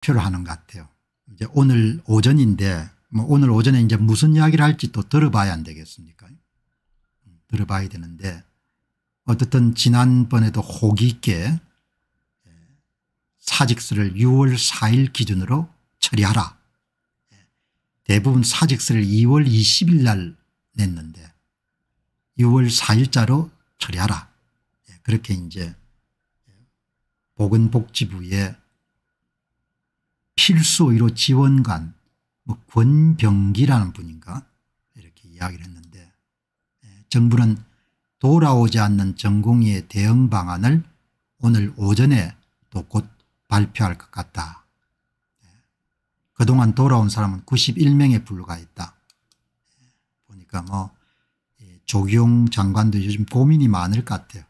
표요하는것 같아요. 이제 오늘 오전인데 뭐 오늘 오전에 이제 무슨 이야기를 할지 또 들어봐야 안 되겠습니까? 음, 들어봐야 되는데 어쨌든 지난번에도 호기 있게 예, 사직서를 6월 4일 기준으로 처리하라. 예, 대부분 사직서를 2월 20일 날 냈는데 6월 4일자로 처리하라. 예, 그렇게 이제 보건복지부에 필수의료 지원관 뭐 권병기라는 분인가 이렇게 이야기를 했는데 예, 정부는 돌아오지 않는 전공의의 대응 방안을 오늘 오전에 또 곧 발표할 것 같다. 예, 그동안 돌아온 사람은 91명에 불과했다. 예, 보니까 뭐조경 장관도 요즘 고민이 많을 것 같아요.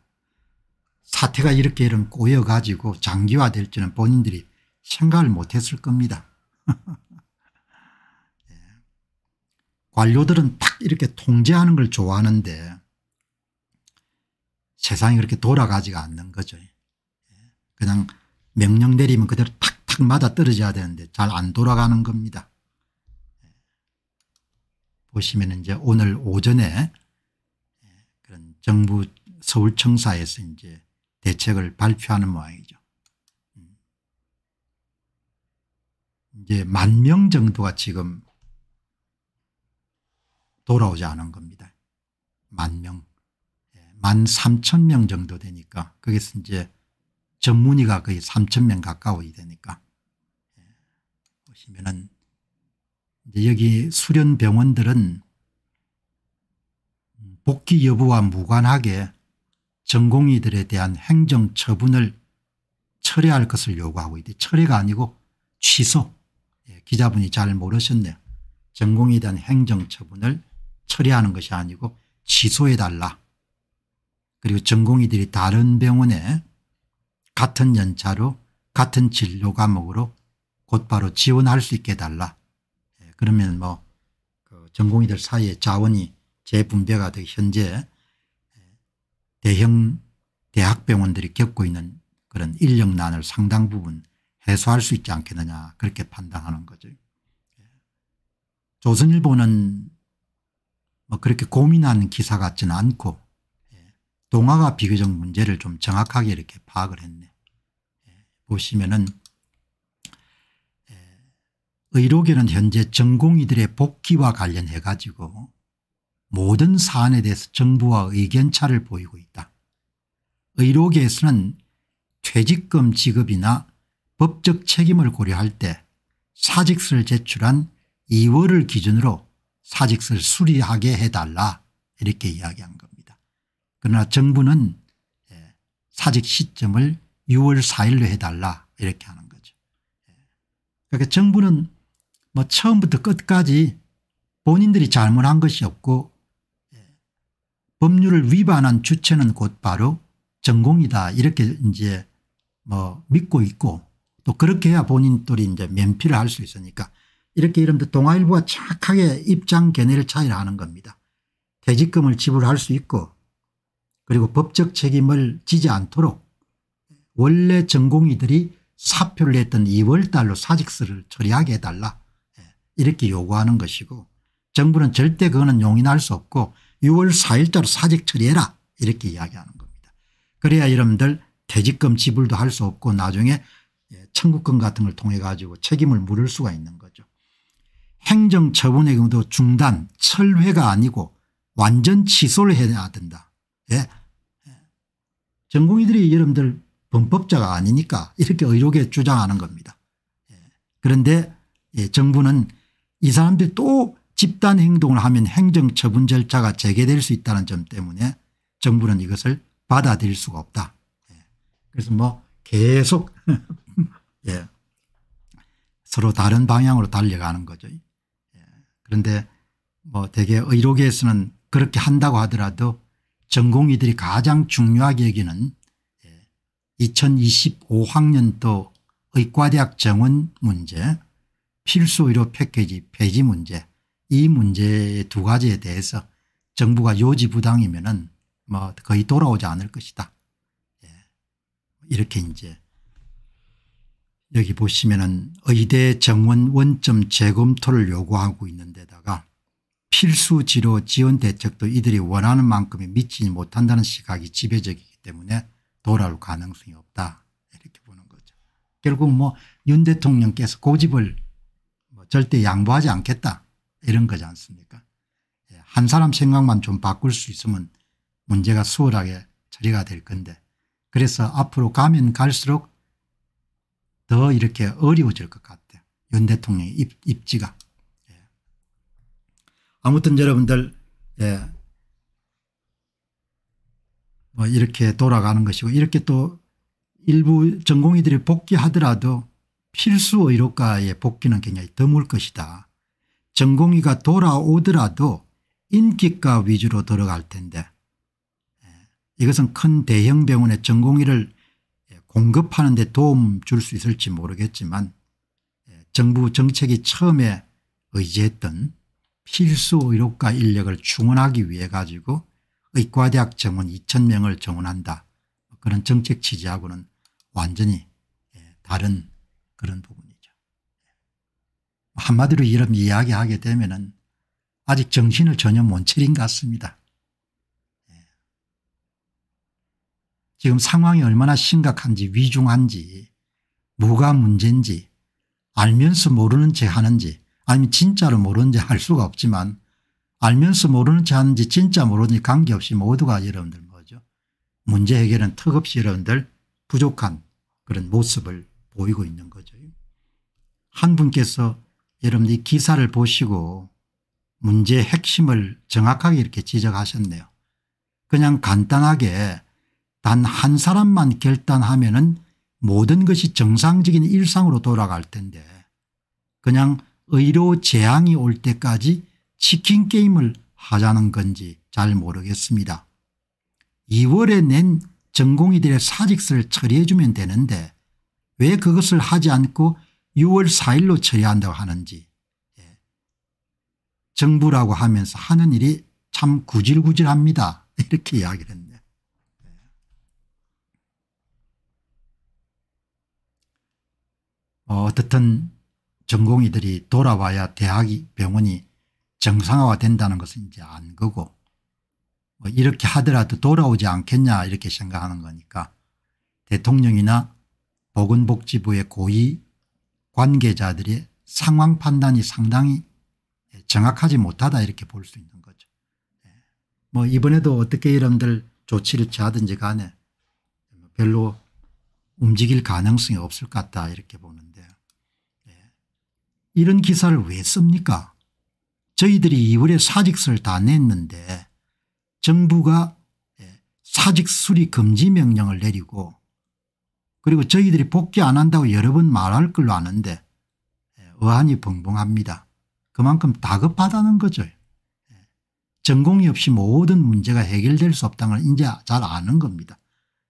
사태가 이렇게 이런 꼬여가지고 장기화될지는 본인들이 생각을 못했을 겁니다. 예. 관료들은 딱 이렇게 통제하는 걸 좋아하는데 세상이 그렇게 돌아가지가 않는 거죠. 예. 그냥 명령 내리면 그대로 탁탁 맞아 떨어져야 되는데 잘 안 돌아가는 겁니다. 예. 보시면 이제 오늘 오전에 그런 정부 서울청사에서 이제 대책을 발표하는 모양이죠. 이제 만 명 정도가 지금 돌아오지 않은 겁니다. 만 명. 예, 만 3천 명 정도 되니까 거기서 이제 전문의가 거의 3천 명 가까워야 되니까 예, 보시면은 이제 여기 수련 병원들은 복귀 여부와 무관하게 전공의들에 대한 행정 처분을 철회할 것을 요구하고 있는 철회가 아니고 취소 기자분이 잘 모르셨네요. 전공에 대한 행정처분을 처리하는 것이 아니고 취소해달라. 그리고 전공의들이 다른 병원에 같은 연차로 같은 진료 과목으로 곧바로 지원할 수 있게 달라 예, 그러면 뭐 그 전공의들 사이에 자원이 재분배가 되 현재 예, 대형 대학병원들이 겪고 있는 그런 인력난을 상당 부분 해소할 수 있지 않겠느냐 그렇게 판단하는 거죠. 예. 조선일보는 뭐 그렇게 고민한 기사 같지는 않고 예. 동화가 비교적 문제를 좀 정확하게 이렇게 파악을 했네. 예. 보시면은 의료계는 현재 전공의들의 복귀와 관련해 가지고 모든 사안에 대해서 정부와 의견차를 보이고 있다. 의료계에서는 퇴직금 지급이나 법적 책임을 고려할 때 사직서를 제출한 2월을 기준으로 사직서를 수리하게 해달라 이렇게 이야기한 겁니다. 그러나 정부는 예, 사직 시점을 6월 4일로 해달라 이렇게 하는 거죠. 예. 그러니까 정부는 뭐 처음부터 끝까지 본인들이 잘못한 것이 없고 예, 법률을 위반한 주체는 곧바로 전공이다 이렇게 이제 뭐 믿고 있고 또 그렇게 해야 본인들이 이제 면피를 할 수 있으니까 이렇게 이른바 동아일보가 착하게 입장 견해를 차이를 하는 겁니다. 퇴직금을 지불할 수 있고 그리고 법적 책임을 지지 않도록 원래 전공의들이 사표를 냈던 2월 달로 사직서를 처리하게 해달라 예, 이렇게 요구하는 것이고 정부는 절대 그거는 용인할 수 없고 6월 4일자로 사직 처리해라 이렇게 이야기하는 겁니다. 그래야 여러분들 퇴직금 지불도 할 수 없고 나중에 청구권 같은 걸 통해 가지고 책임을 물을 수가 있는 거죠. 행정처분의 경우도 중단 철회가 아니고 완전 취소를 해야 된다. 예. 예. 전공의들이 여러분들 범법자가 아니니까 이렇게 의료계 주장하는 겁니다. 예. 그런데 예, 정부는 이 사람들이 또 집단 행동을 하면 행정처분 절차가 재개될 수 있다는 점 때문에 정부는 이것을 받아들일 수가 없다. 예. 그래서 뭐 계속 예. 서로 다른 방향으로 달려가는 거죠. 예. 그런데 뭐 대개 의료계에서는 그렇게 한다고 하더라도 전공의들이 가장 중요하게 여기는 2025학년도 예. 의과대학 정원 문제 필수의료 패키지 폐지 문제 이 문제 두 가지에 대해서 정부가 요지부당이면 은뭐 거의 돌아오지 않을 것이다. 예. 이렇게 이제 여기 보시면은 의대 정원 원점 재검토를 요구하고 있는 데다가 필수지로 지원 대책도 이들이 원하는 만큼에 미치지 못한다는 시각이 지배적이기 때문에 돌아올 가능성이 없다 이렇게 보는 거죠. 결국 뭐 윤 대통령께서 고집을 뭐 절대 양보하지 않겠다 이런 거지 않습니까 예, 한 사람 생각만 좀 바꿀 수 있으면 문제가 수월하게 처리가 될 건데 그래서 앞으로 가면 갈수록 더 이렇게 어려워질 것 같아요. 윤 대통령의 입, 입지가. 예. 아무튼 여러분들 예. 뭐 이렇게 돌아가는 것이고 이렇게 또 일부 전공의들이 복귀하더라도 필수 의료과의 복귀는 굉장히 드물 것이다. 전공의가 돌아오더라도 인기과 위주로 들어갈 텐데 예. 이것은 큰 대형 병원의 전공의를 공급하는 데 도움 줄 수 있을지 모르겠지만 예, 정부 정책이 처음에 의지했던 필수 의료과 인력을 충원하기 위해 가지고 의과대학 정원 2,000명을 정원한다. 그런 정책 취지하고는 완전히 예, 다른 그런 부분이죠. 한마디로 이런 이야기하게 되면 은 아직 정신을 전혀 못 차린 것 같습니다. 지금 상황이 얼마나 심각한지 위중한지 뭐가 문제인지 알면서 모르는 체 하는지 아니면 진짜로 모르는지 할 수가 없지만 알면서 모르는 체 하는지 진짜 모르는지 관계없이 모두가 여러분들 뭐죠 문제 해결은 턱없이 여러분들 부족한 그런 모습을 보이고 있는 거죠. 한 분께서 여러분들 이 기사를 보시고 문제의 핵심을 정확하게 이렇게 지적하셨네요. 그냥 간단하게 단한 사람만 결단하면 은 모든 것이 정상적인 일상으로 돌아갈 텐데 그냥 의료 재앙이 올 때까지 치킨 게임을 하자는 건지 잘 모르겠습니다. 2월에 낸 전공의들의 사직서를 처리해 주면 되는데 왜 그것을 하지 않고 6월 4일로 처리한다고 하는지 예, 정부라고 하면서 하는 일이 참 구질구질합니다. 이렇게 이야기를 했네요. 어, 어떻든 전공의들이 돌아와야 대학이 병원이 정상화된다는 것은 이제 안 거고 뭐 이렇게 하더라도 돌아오지 않겠냐 이렇게 생각하는 거니까 대통령이나 보건복지부의 고위 관계자들의 상황 판단이 상당히 정확하지 못하다 이렇게 볼 수 있는 거죠. 예. 뭐 이번에도 어떻게 여러분들 조치를 취하든지 간에 별로 움직일 가능성이 없을 것 같다 이렇게 보는 이런 기사를 왜 씁니까 저희들이 2월에 사직서를 다 냈는데 정부가 예, 사직 수리 금지 명령을 내리고 그리고 저희들이 복귀 안 한다고 여러 번 말할 걸로 아는데 의한이 예, 벙벙합니다. 그만큼 다급하다는 거죠. 예, 전공이 없이 모든 문제가 해결될 수 없다는 걸 이제 잘 아는 겁니다.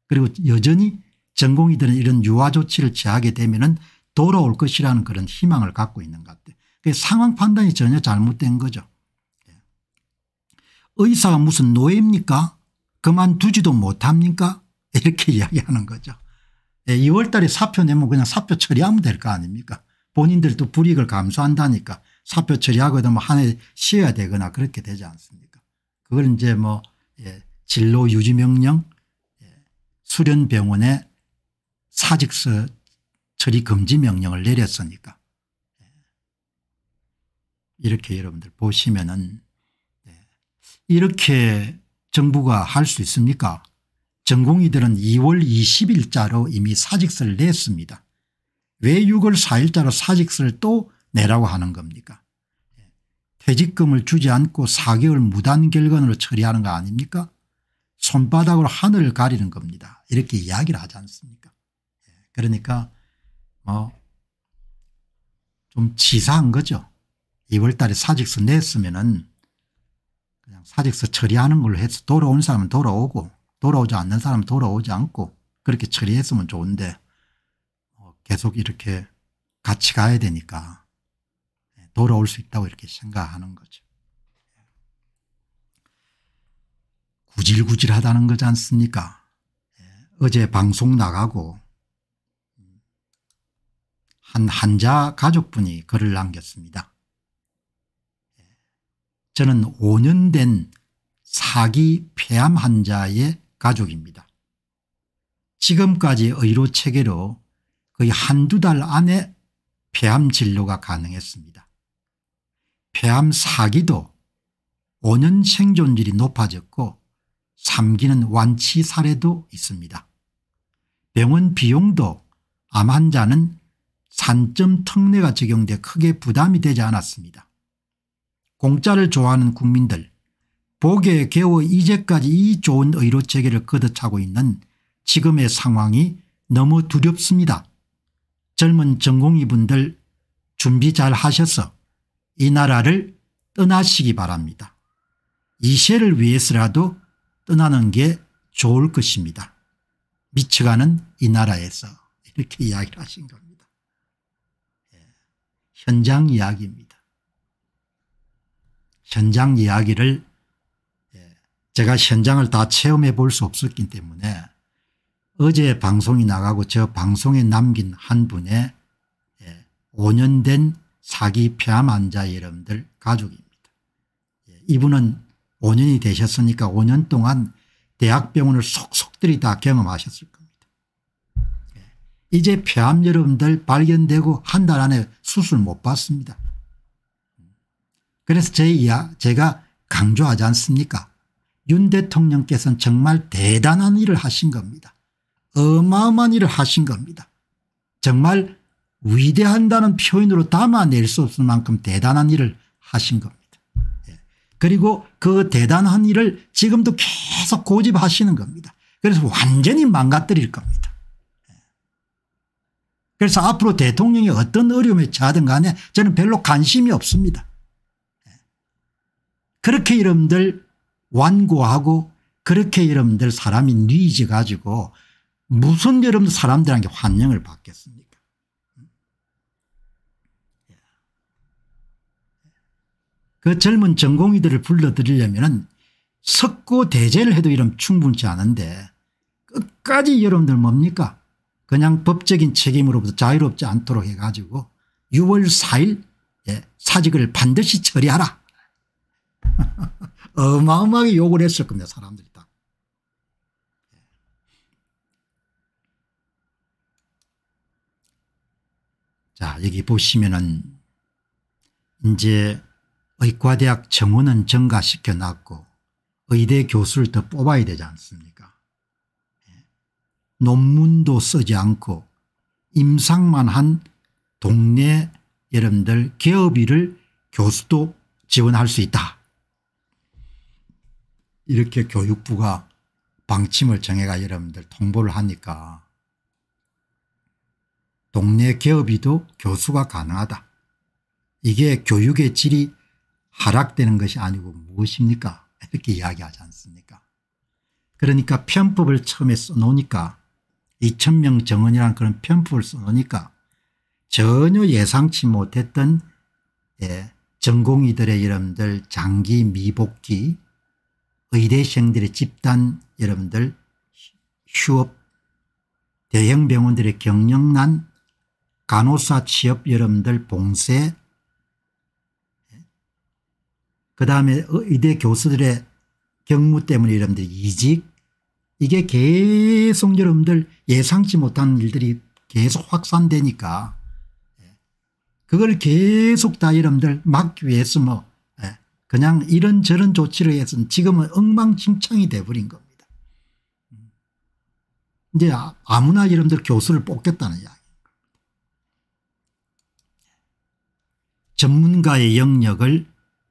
그리고 여전히 전공이들은 이런 유화 조치를 취하게 되면 은 돌아올 것이라는 그런 희망을 갖고 있는 것 같아요. 그 상황 판단이 전혀 잘못된 거죠. 예. 의사가 무슨 노예입니까? 그만두지도 못합니까? 이렇게 이야기하는 거죠. 2월 예, 달에 사표 내면 그냥 사표 처리하면 될 거 아닙니까? 본인들도 불이익을 감수한다니까 사표 처리하고 되면 뭐 한해 쉬어야 되거나 그렇게 되지 않습니까? 그걸 이제 뭐 예, 진로 유지 명령, 예, 수련병원의 사직서 처리 금지 명령을 내렸으니까. 예. 이렇게 여러분들 보시면은 예. 이렇게 정부가 할 수 있습니까 전공의들은 2월 20일자로 이미 사직서를 냈습니다. 왜 6월 4일자로 사직서를 또 내라고 하는 겁니까 예. 퇴직금을 주지 않고 4개월 무단결근으로 처리하는 거 아닙니까 손바닥으로 하늘을 가리는 겁니다. 이렇게 이야기를 하지 않습니까 그러니까 어, 좀지사한 거죠. 2월 달에 사직서 냈으면은 그냥 사직서 처리하는 걸로 해서 돌아오는 사람은 돌아오고 돌아오지 않는 사람은 돌아오지 않고 그렇게 처리했으면 좋은데 어, 계속 이렇게 같이 가야 되니까 돌아올 수 있다고 이렇게 생각하는 거죠. 구질구질하다는 거지 않습니까? 예. 어제 방송 나가고 한 한자 가족분이 글을 남겼습니다. 저는 5년 된 사기 폐암 환자의 가족입니다. 지금까지 의료 체계로 거의 한두 달 안에 폐암 진료가 가능했습니다. 폐암 사기도 5년 생존율이 높아졌고 3기는 완치 사례도 있습니다. 병원 비용도 암 환자는 산점 특례가 적용돼 크게 부담이 되지 않았습니다. 공짜를 좋아하는 국민들 복에 겨워 이제까지 이 좋은 의료 체계를 거둬차고 있는 지금의 상황이 너무 두렵습니다. 젊은 전공의분들 준비 잘 하셔서 이 나라를 떠나시기 바랍니다. 이세를 위해서라도 떠나는 게 좋을 것입니다. 미쳐가는 이 나라에서 이렇게 이야기를 하신 겁니다. 현장 이야기입니다. 현장 이야기를 예, 제가 현장을 다 체험해 볼 수 없었기 때문에 어제 방송이 나가고 저 방송에 남긴 한 분의 5년 예, 된 사기 폐암 환자 여러분들 가족입니다. 예, 이분은 5년이 되셨으니까 5년 동안 대학병원을 속속들이 다 경험하셨을 이제 폐암 여러분들 발견되고 한 달 안에 수술 못 받습니다. 그래서 제 이야 제가 강조하지 않습니까 윤 대통령께서는 정말 대단한 일을 하신 겁니다. 어마어마한 일을 하신 겁니다. 정말 위대한다는 표현으로 담아낼 수 없을 만큼 대단한 일을 하신 겁니다. 예. 그리고 그 대단한 일을 지금도 계속 고집하시는 겁니다. 그래서 완전히 망가뜨릴 겁니다. 그래서 앞으로 대통령이 어떤 어려움에 처하든 간에 저는 별로 관심이 없습니다. 그렇게 여러분들 완고하고 그렇게 여러분들 사람이 뉘지 가지고 무슨 여러분들 사람들한테 환영을 받겠습니까 그 젊은 전공의들을 불러들이려면 석고 대제를 해도 이름 충분치 않은데 끝까지 여러분들 뭡니까 그냥 법적인 책임으로부터 자유롭지 않도록 해가지고 6월 4일 예, 사직을 반드시 처리하라. 어마어마하게 욕을 했을 겁니다. 사람들이 다. 자 여기 보시면은 이제 의과대학 정원은 증가시켜 놨고 의대 교수를 더 뽑아야 되지 않습니까 논문도 쓰지 않고 임상만 한 동네 여러분들 개업일을 교수도 지원할 수 있다. 이렇게 교육부가 방침을 정해가 여러분들 통보를 하니까 동네 개업이도 교수가 가능하다. 이게 교육의 질이 하락되는 것이 아니고 무엇입니까 이렇게 이야기하지 않습니까 그러니까 편법을 처음에 써놓으니까 2,000명 정원이라는 그런 편법을 써놓으니까 전혀 예상치 못했던 예, 전공의들의 여러분들 장기 미복귀 의대생들의 집단 여러분들 휴업 대형 병원들의 경영난 간호사 취업 여러분들 봉쇄 예, 그 다음에 의대 교수들의 경무 때문에 여러분들 이직 이게 계속 여러분들 예상치 못한 일들이 계속 확산되니까 예. 그걸 계속 다 여러분들 막기 위해서 뭐 예. 그냥 이런저런 조치를 해서 지금은 엉망진창이 돼버린 겁니다. 음. 이제 아, 아무나 여러분들 교수를 뽑겠다는 이야기입니다. 전문가의 영역을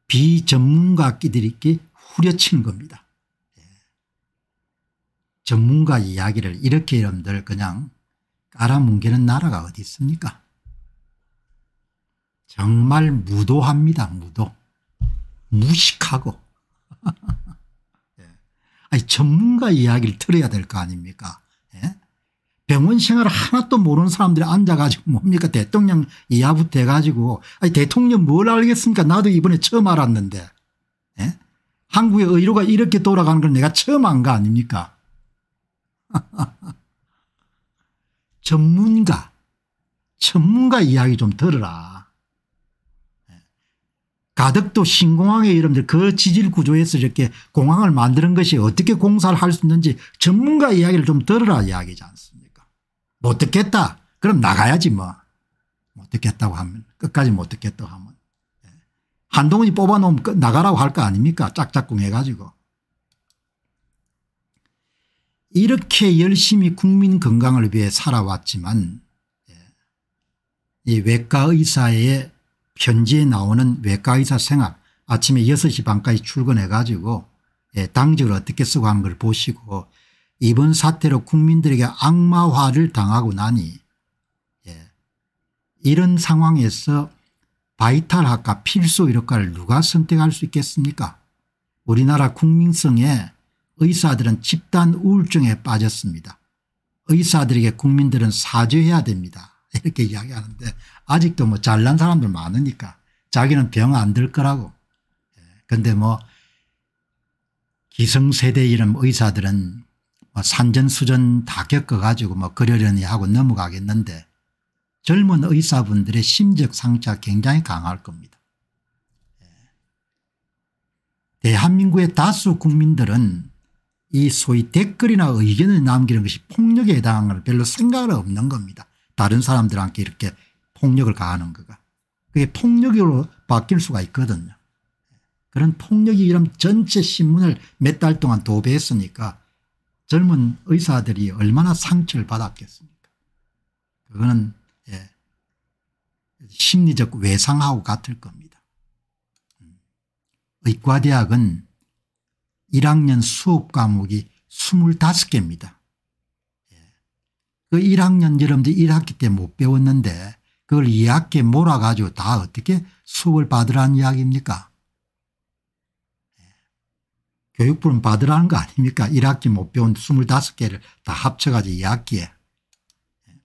비전문가끼리 후려친 겁니다. 전문가 이야기를 이렇게 여러분들 그냥 깔아뭉개는 나라가 어디 있습니까? 정말 무도합니다. 무도. 무식하고. 예. 아니 전문가 이야기를 들어야 될 거 아닙니까? 예? 병원 생활 하나도 모르는 사람들이 앉아가지고 뭡니까 대통령 이하부터 해가지고 아니 대통령 뭘 알겠습니까? 나도 이번에 처음 알았는데 예? 한국의 의료가 이렇게 돌아가는 걸 내가 처음 안거 아닙니까? 전문가, 전문가 이야기 좀 들어라. 예. 가덕도 신공항에 여러분들 그 지질 구조에서 이렇게 공항을 만드는 것이 어떻게 공사를 할 수 있는지 전문가 이야기를 좀 들어라 이야기지 않습니까 못 듣겠다 그럼 나가야지 뭐못 듣겠다고 하면 끝까지 못 듣겠다고 하면 예. 한동훈이 뽑아놓으면 나가라고 할 거 아닙니까 짝짝꿍 해가지고 이렇게 열심히 국민 건강을 위해 살아왔지만 예, 이 외과의사의 편지에 나오는 외과의사 생활 아침에 6시 반까지 출근해 가지고 예, 당직을 어떻게 쓰고 하는 걸 보시고 이번 사태로 국민들에게 악마화를 당하고 나니 예, 이런 상황에서 바이탈학과 필수 의료과를 누가 선택할 수 있겠습니까? 우리나라 국민성에 의사들은 집단 우울증에 빠졌습니다. 의사들에게 국민들은 사죄해야 됩니다. 이렇게 이야기하는데 아직도 뭐 잘난 사람들 많으니까 자기는 병 안 들 거라고. 그런데 예, 뭐 기성세대 이름 의사들은 뭐 산전수전 다 겪어가지고 뭐 그러려니 하고 넘어가겠는데 젊은 의사분들의 심적 상처가 굉장히 강할 겁니다. 예. 대한민국의 다수 국민들은 이 소위 댓글이나 의견을 남기는 것이 폭력에 해당하는 별로 생각을 없는 겁니다. 다른 사람들한테 이렇게 폭력을 가하는 거가. 그게 폭력으로 바뀔 수가 있거든요. 그런 폭력이 이런 전체 신문을 몇 달 동안 도배했으니까 젊은 의사들이 얼마나 상처를 받았겠습니까. 그거는 예, 심리적 외상하고 같을 겁니다. 음. 의과대학은 1학년 수업 과목이 25개입니다. 예. 그 1학년 여러분들 1학기 때 못 배웠는데 그걸 2학기에 몰아가지고 다 어떻게 수업을 받으라는 이야기입니까? 예. 교육부는 받으라는 거 아닙니까? 1학기 못 배운 25개를 다 합쳐가지고 2학기에. 예.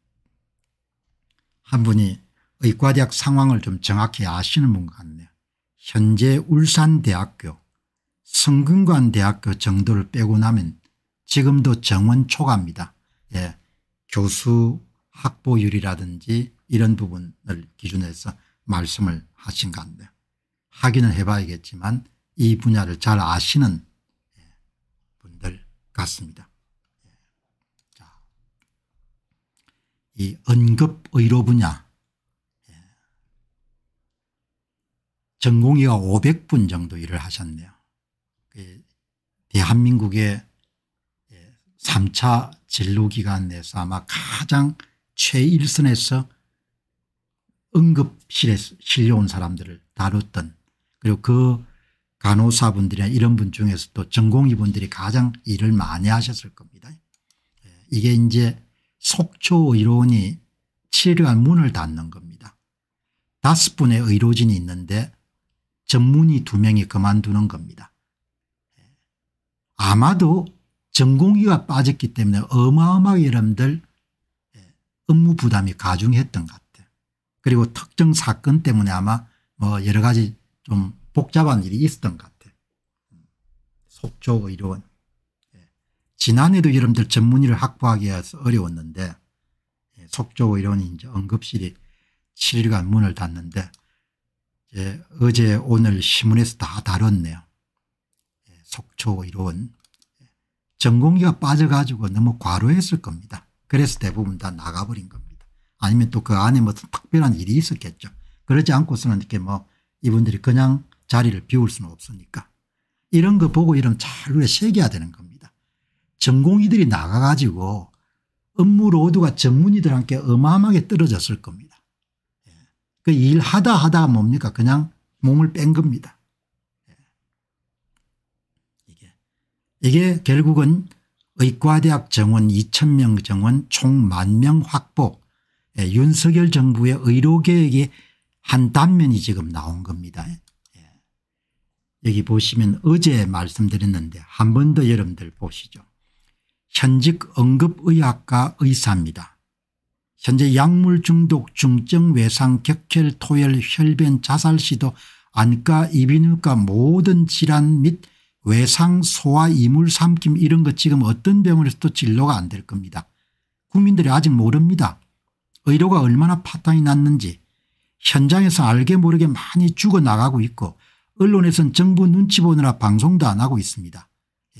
한 분이 의과대학 상황을 좀 정확히 아시는 분 같네요. 현재 울산대학교 성균관 대학교 정도를 빼고 나면 지금도 정원 초과입니다. 예, 교수 학보율이라든지 이런 부분을 기준해서 말씀을 하신 건데 확인을 해봐야겠지만 이 분야를 잘 아시는 예, 분들 같습니다. 예. 자, 이 응급의료 분야 예. 전공의가 500분 정도 일을 하셨네요. 그 대한민국의 3차 예, 진료기관 내에서 아마 가장 최일선에서 응급실에 실려온 사람들을 다뤘던 그리고 그 간호사분들이나 이런 분 중에서 또 전공의분들이 가장 일을 많이 하셨을 겁니다. 예, 이게 이제 속초의료원이 7일간 문을 닫는 겁니다. 다섯 분의 의료진이 있는데 전문의 두 명이 그만두는 겁니다. 아마도 전공의가 빠졌기 때문에 어마어마하게 여러분들 예, 업무 부담이 가중했던 것 같아요. 그리고 특정 사건 때문에 아마 뭐 여러 가지 좀 복잡한 일이 있었던 것 같아요. 속초 의료원. 예, 지난해도 여러분들 전문의를 확보하기 위해서 어려웠는데 예, 속조 의료원이 이제 응급실이 7일간 문을 닫는데 어제 오늘 신문에서 다 다뤘네요. 속초 이론 전공기가 빠져가지고 너무 과로했을 겁니다. 그래서 대부분 다 나가버린 겁니다. 아니면 또 그 안에 무슨 뭐 특별한 일이 있었겠죠. 그러지 않고서는 이렇게 뭐 이분들이 그냥 자리를 비울 수는 없으니까. 이런 거 보고 이러면 잘우리 새겨야 되는 겁니다. 전공의들이 나가가지고 업무 로드가 전문의들한테 어마어마하게 떨어졌을 겁니다. 예. 그 일하다 하다 뭡니까 그냥 몸을 뺀 겁니다. 이게 결국은 의과대학 정원 2천명 정원 총만명 확보 예, 윤석열 정부의 의료계획의한 단면이 지금 나온 겁니다. 예. 여기 보시면 어제 말씀드렸는데 한 번 더 여러분들 보시죠. 현직 응급의학과 의사입니다. 현재 약물 중독 중증 외상 격혈 토혈 혈변 자살 시도 안과 이비인후과 모든 질환 및 외상, 소화, 이물, 삼킴 이런 것 지금 어떤 병원에서도 진료가 안 될 겁니다. 국민들이 아직 모릅니다. 의료가 얼마나 파탄이 났는지 현장에서 알게 모르게 많이 죽어나가고 있고 언론에선 정부 눈치 보느라 방송도 안 하고 있습니다.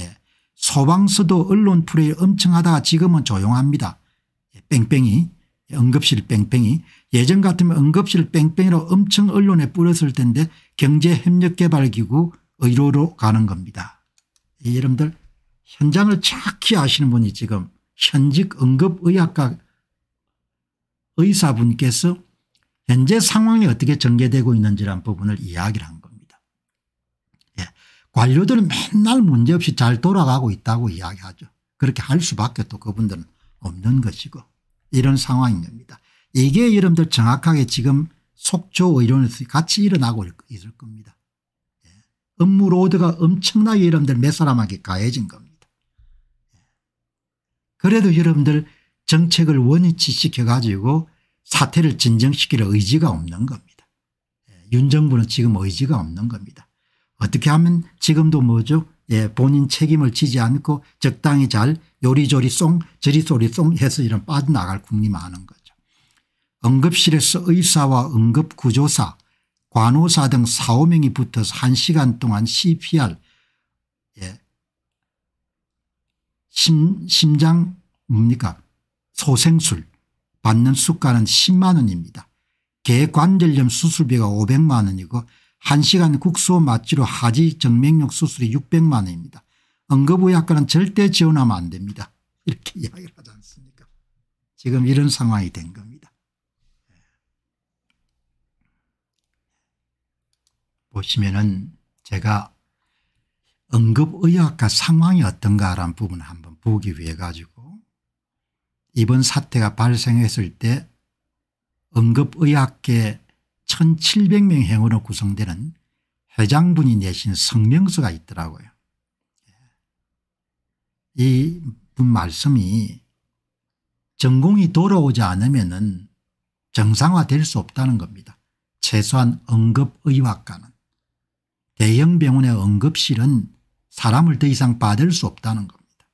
예. 소방서도 언론 프레이 엄청 하다가 지금은 조용합니다. 예. 뺑뺑이 예, 응급실 뺑뺑이 예전 같으면 응급실 뺑뺑이로 엄청 언론에 뿌렸을 텐데 경제협력개발기구 의료로 가는 겁니다. 여러분들 현장을 착히 아시는 분이 지금 현직 응급의학과 의사분께서 현재 상황이 어떻게 전개되고 있는지란 부분을 이야기를 한 겁니다. 예. 관료들은 맨날 문제없이 잘 돌아가고 있다고 이야기하죠. 그렇게 할 수밖에 또 그분들은 없는 것이고 이런 상황인 니다 이게 여러분들 정확하게 지금 속초의료원에서 같이 일어나고 있을 겁니다. 업무 로드가 엄청나게 여러분들 몇 사람에게 가해진 겁니다. 그래도 여러분들 정책을 원위치시켜 가지고 사태를 진정시킬 의지가 없는 겁니다. 윤 정부는 지금 의지가 없는 겁니다. 어떻게 하면 지금도 뭐죠 예, 본인 책임을 지지 않고 적당히 잘 요리조리 쏭 저리소리 쏭 해서 이런 빠져나갈 국리 많은 거죠. 응급실에서 의사와 응급구조사 관우사등 4, 5명이 붙어서 1시간 동안 CPR 예. 심, 심장 뭡니까 소생술 받는 수가는 10만 원입니다. 개관절염 수술비가 500만 원이고 1시간 국소 마취로 하지 정맥력 수술이 600만 원입니다. 응급의학과는 절대 지원하면 안 됩니다. 이렇게 이야기를 하지 않습니까 지금 이런 상황이 된 겁니다. 보시면은 제가 응급의학과 상황이 어떤가라는 부분을 한번 보기 위해 가지고 이번 사태가 발생했을 때 응급의학계 1700명 행원으로 구성되는 회장분이 내신 성명서가 있더라고요. 이 분 말씀이 전공이 돌아오지 않으면 정상화될 수 없다는 겁니다. 최소한 응급의학과는. 대형병원의 응급실은 사람을 더 이상 받을 수 없다는 겁니다.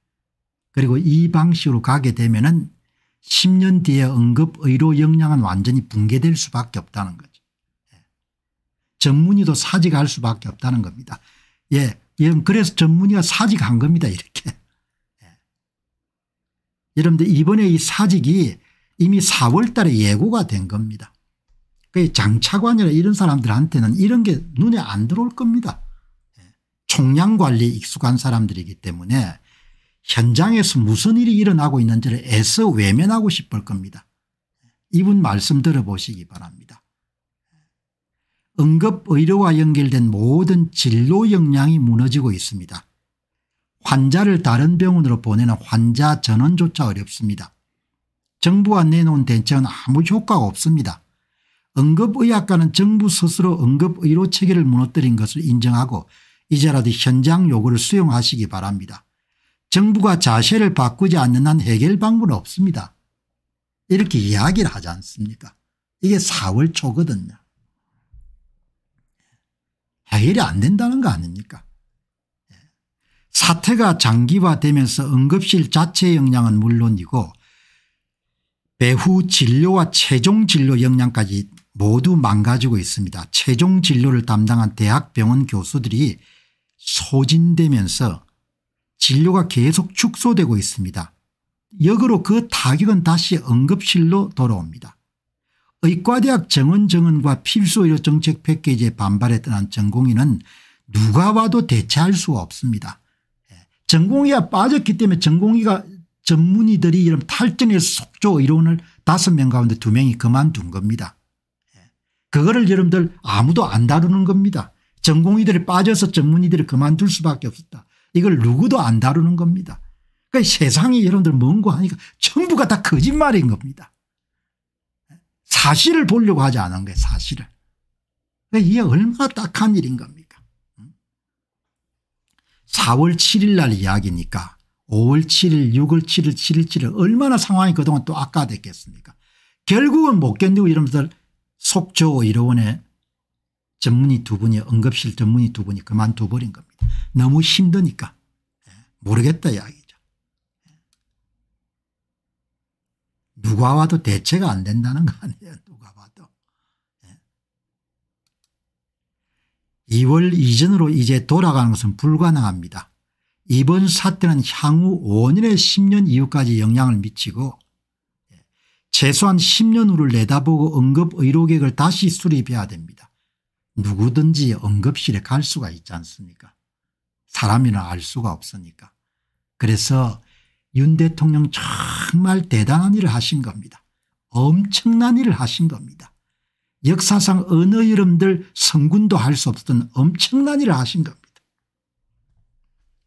그리고 이 방식으로 가게 되면 은 10년 뒤에 응급의료 역량은 완전히 붕괴될 수밖에 없다는 거죠. 예. 전문의도 사직할 수밖에 없다는 겁니다. 예, 예 그래서 전문의가 사직한 겁니다. 이렇게. 예. 여러분들 이번에 이 사직이 이미 4월 달에 예고가 된 겁니다. 그 장차관이나 이런 사람들한테는 이런 게 눈에 안 들어올 겁니다. 예. 총량 관리에 익숙한 사람들이기 때문에 현장에서 무슨 일이 일어나고 있는지를 애써 외면하고 싶을 겁니다. 예. 이분 말씀 들어보시기 바랍니다. 예. 응급의료와 연결된 모든 진로 역량이 무너지고 있습니다. 환자를 다른 병원으로 보내는 환자 전원조차 어렵습니다. 정부가 내놓은 대책은 아무 효과가 없습니다. 응급의학과는 정부 스스로 응급의료 체계를 무너뜨린 것을 인정하고 이제라도 현장 요구를 수용하시기 바랍니다. 정부가 자세를 바꾸지 않는 한 해결 방법은 없습니다. 이렇게 이야기를 하지 않습니까 이게 4월 초거든요. 해결이 안 된다는 거 아닙니까 사태가 장기화되면서 응급실 자체 역량은 물론이고 배후 진료와 최종 진료 역량까지 모두 망가지고 있습니다. 최종 진료를 담당한 대학병원 교수들이 소진되면서 진료가 계속 축소되고 있습니다. 역으로 그 타격은 다시 응급실로 돌아옵니다. 의과대학 정원 정원과 필수의료 정책 패키지에 반발했던 한 전공의는 누가 와도 대체할 수가 없습니다. 예, 전공의가 빠졌기 때문에 전공의가 전문의들이 이런 탈전해서 속조 의료원을 다섯 명 가운데 두명이 그만둔 겁니다. 그거를 여러분들 아무도 안 다루는 겁니다. 전공의들이 빠져서 전문의들이 그만둘 수밖에 없었다. 이걸 누구도 안 다루는 겁니다. 그러니까 세상이 여러분들 뭔고 하니까 전부가 다 거짓말인 겁니다. 사실을 보려고 하지 않은 거예요. 사실을. 그러니까 이게 얼마나 딱한 일인 겁니까. 4월 7일 날 이야기니까 5월 7일 6월 7일 7일 7일 얼마나 상황이 그동안 또 악화됐겠습니까. 결국은 못 견디고 이러면서 속조 의료원에 전문의 두 분이 응급실 전문의 두 분이 그만둬버린 겁니다. 너무 힘드니까 예, 모르겠다 이야기죠. 예. 누가 와도 대체가 안 된다는 거 아니에요. 누가 봐도. 2월 예. 이전으로 이제 돌아가는 것은 불가능합니다. 이번 사태는 향후 5년에 10년 이후까지 영향을 미치고 최소한 10년 후를 내다보고 응급 의료객을 다시 수립해야 됩니다. 누구든지 응급실에 갈 수가 있지 않습니까 사람이나 알 수가 없으니까. 그래서 윤 대통령 정말 대단한 일을 하신 겁니다. 엄청난 일을 하신 겁니다. 역사상 어느 이름들 성군도 할 수 없었던 엄청난 일을 하신 겁니다.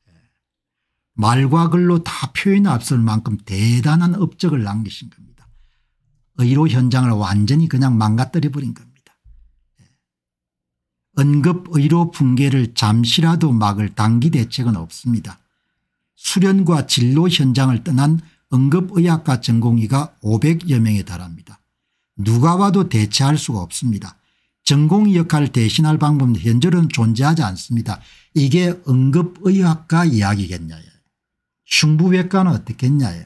예. 말과 글로 다 표현할 앞설 만큼 대단한 업적을 남기신 겁니다. 의료 현장을 완전히 그냥 망가뜨려 버린 겁니다. 응급 예. 의료 붕괴를 잠시라도 막을 단기 대책은 없습니다. 수련과 진로 현장을 떠난 응급의학과 전공의가 500여 명에 달합니다. 누가 와도 대체할 수가 없습니다. 전공의 역할을 대신할 방법은 현재로는 존재하지 않습니다. 이게 응급의학과 이야기겠냐 흉부외과는 어떻겠냐요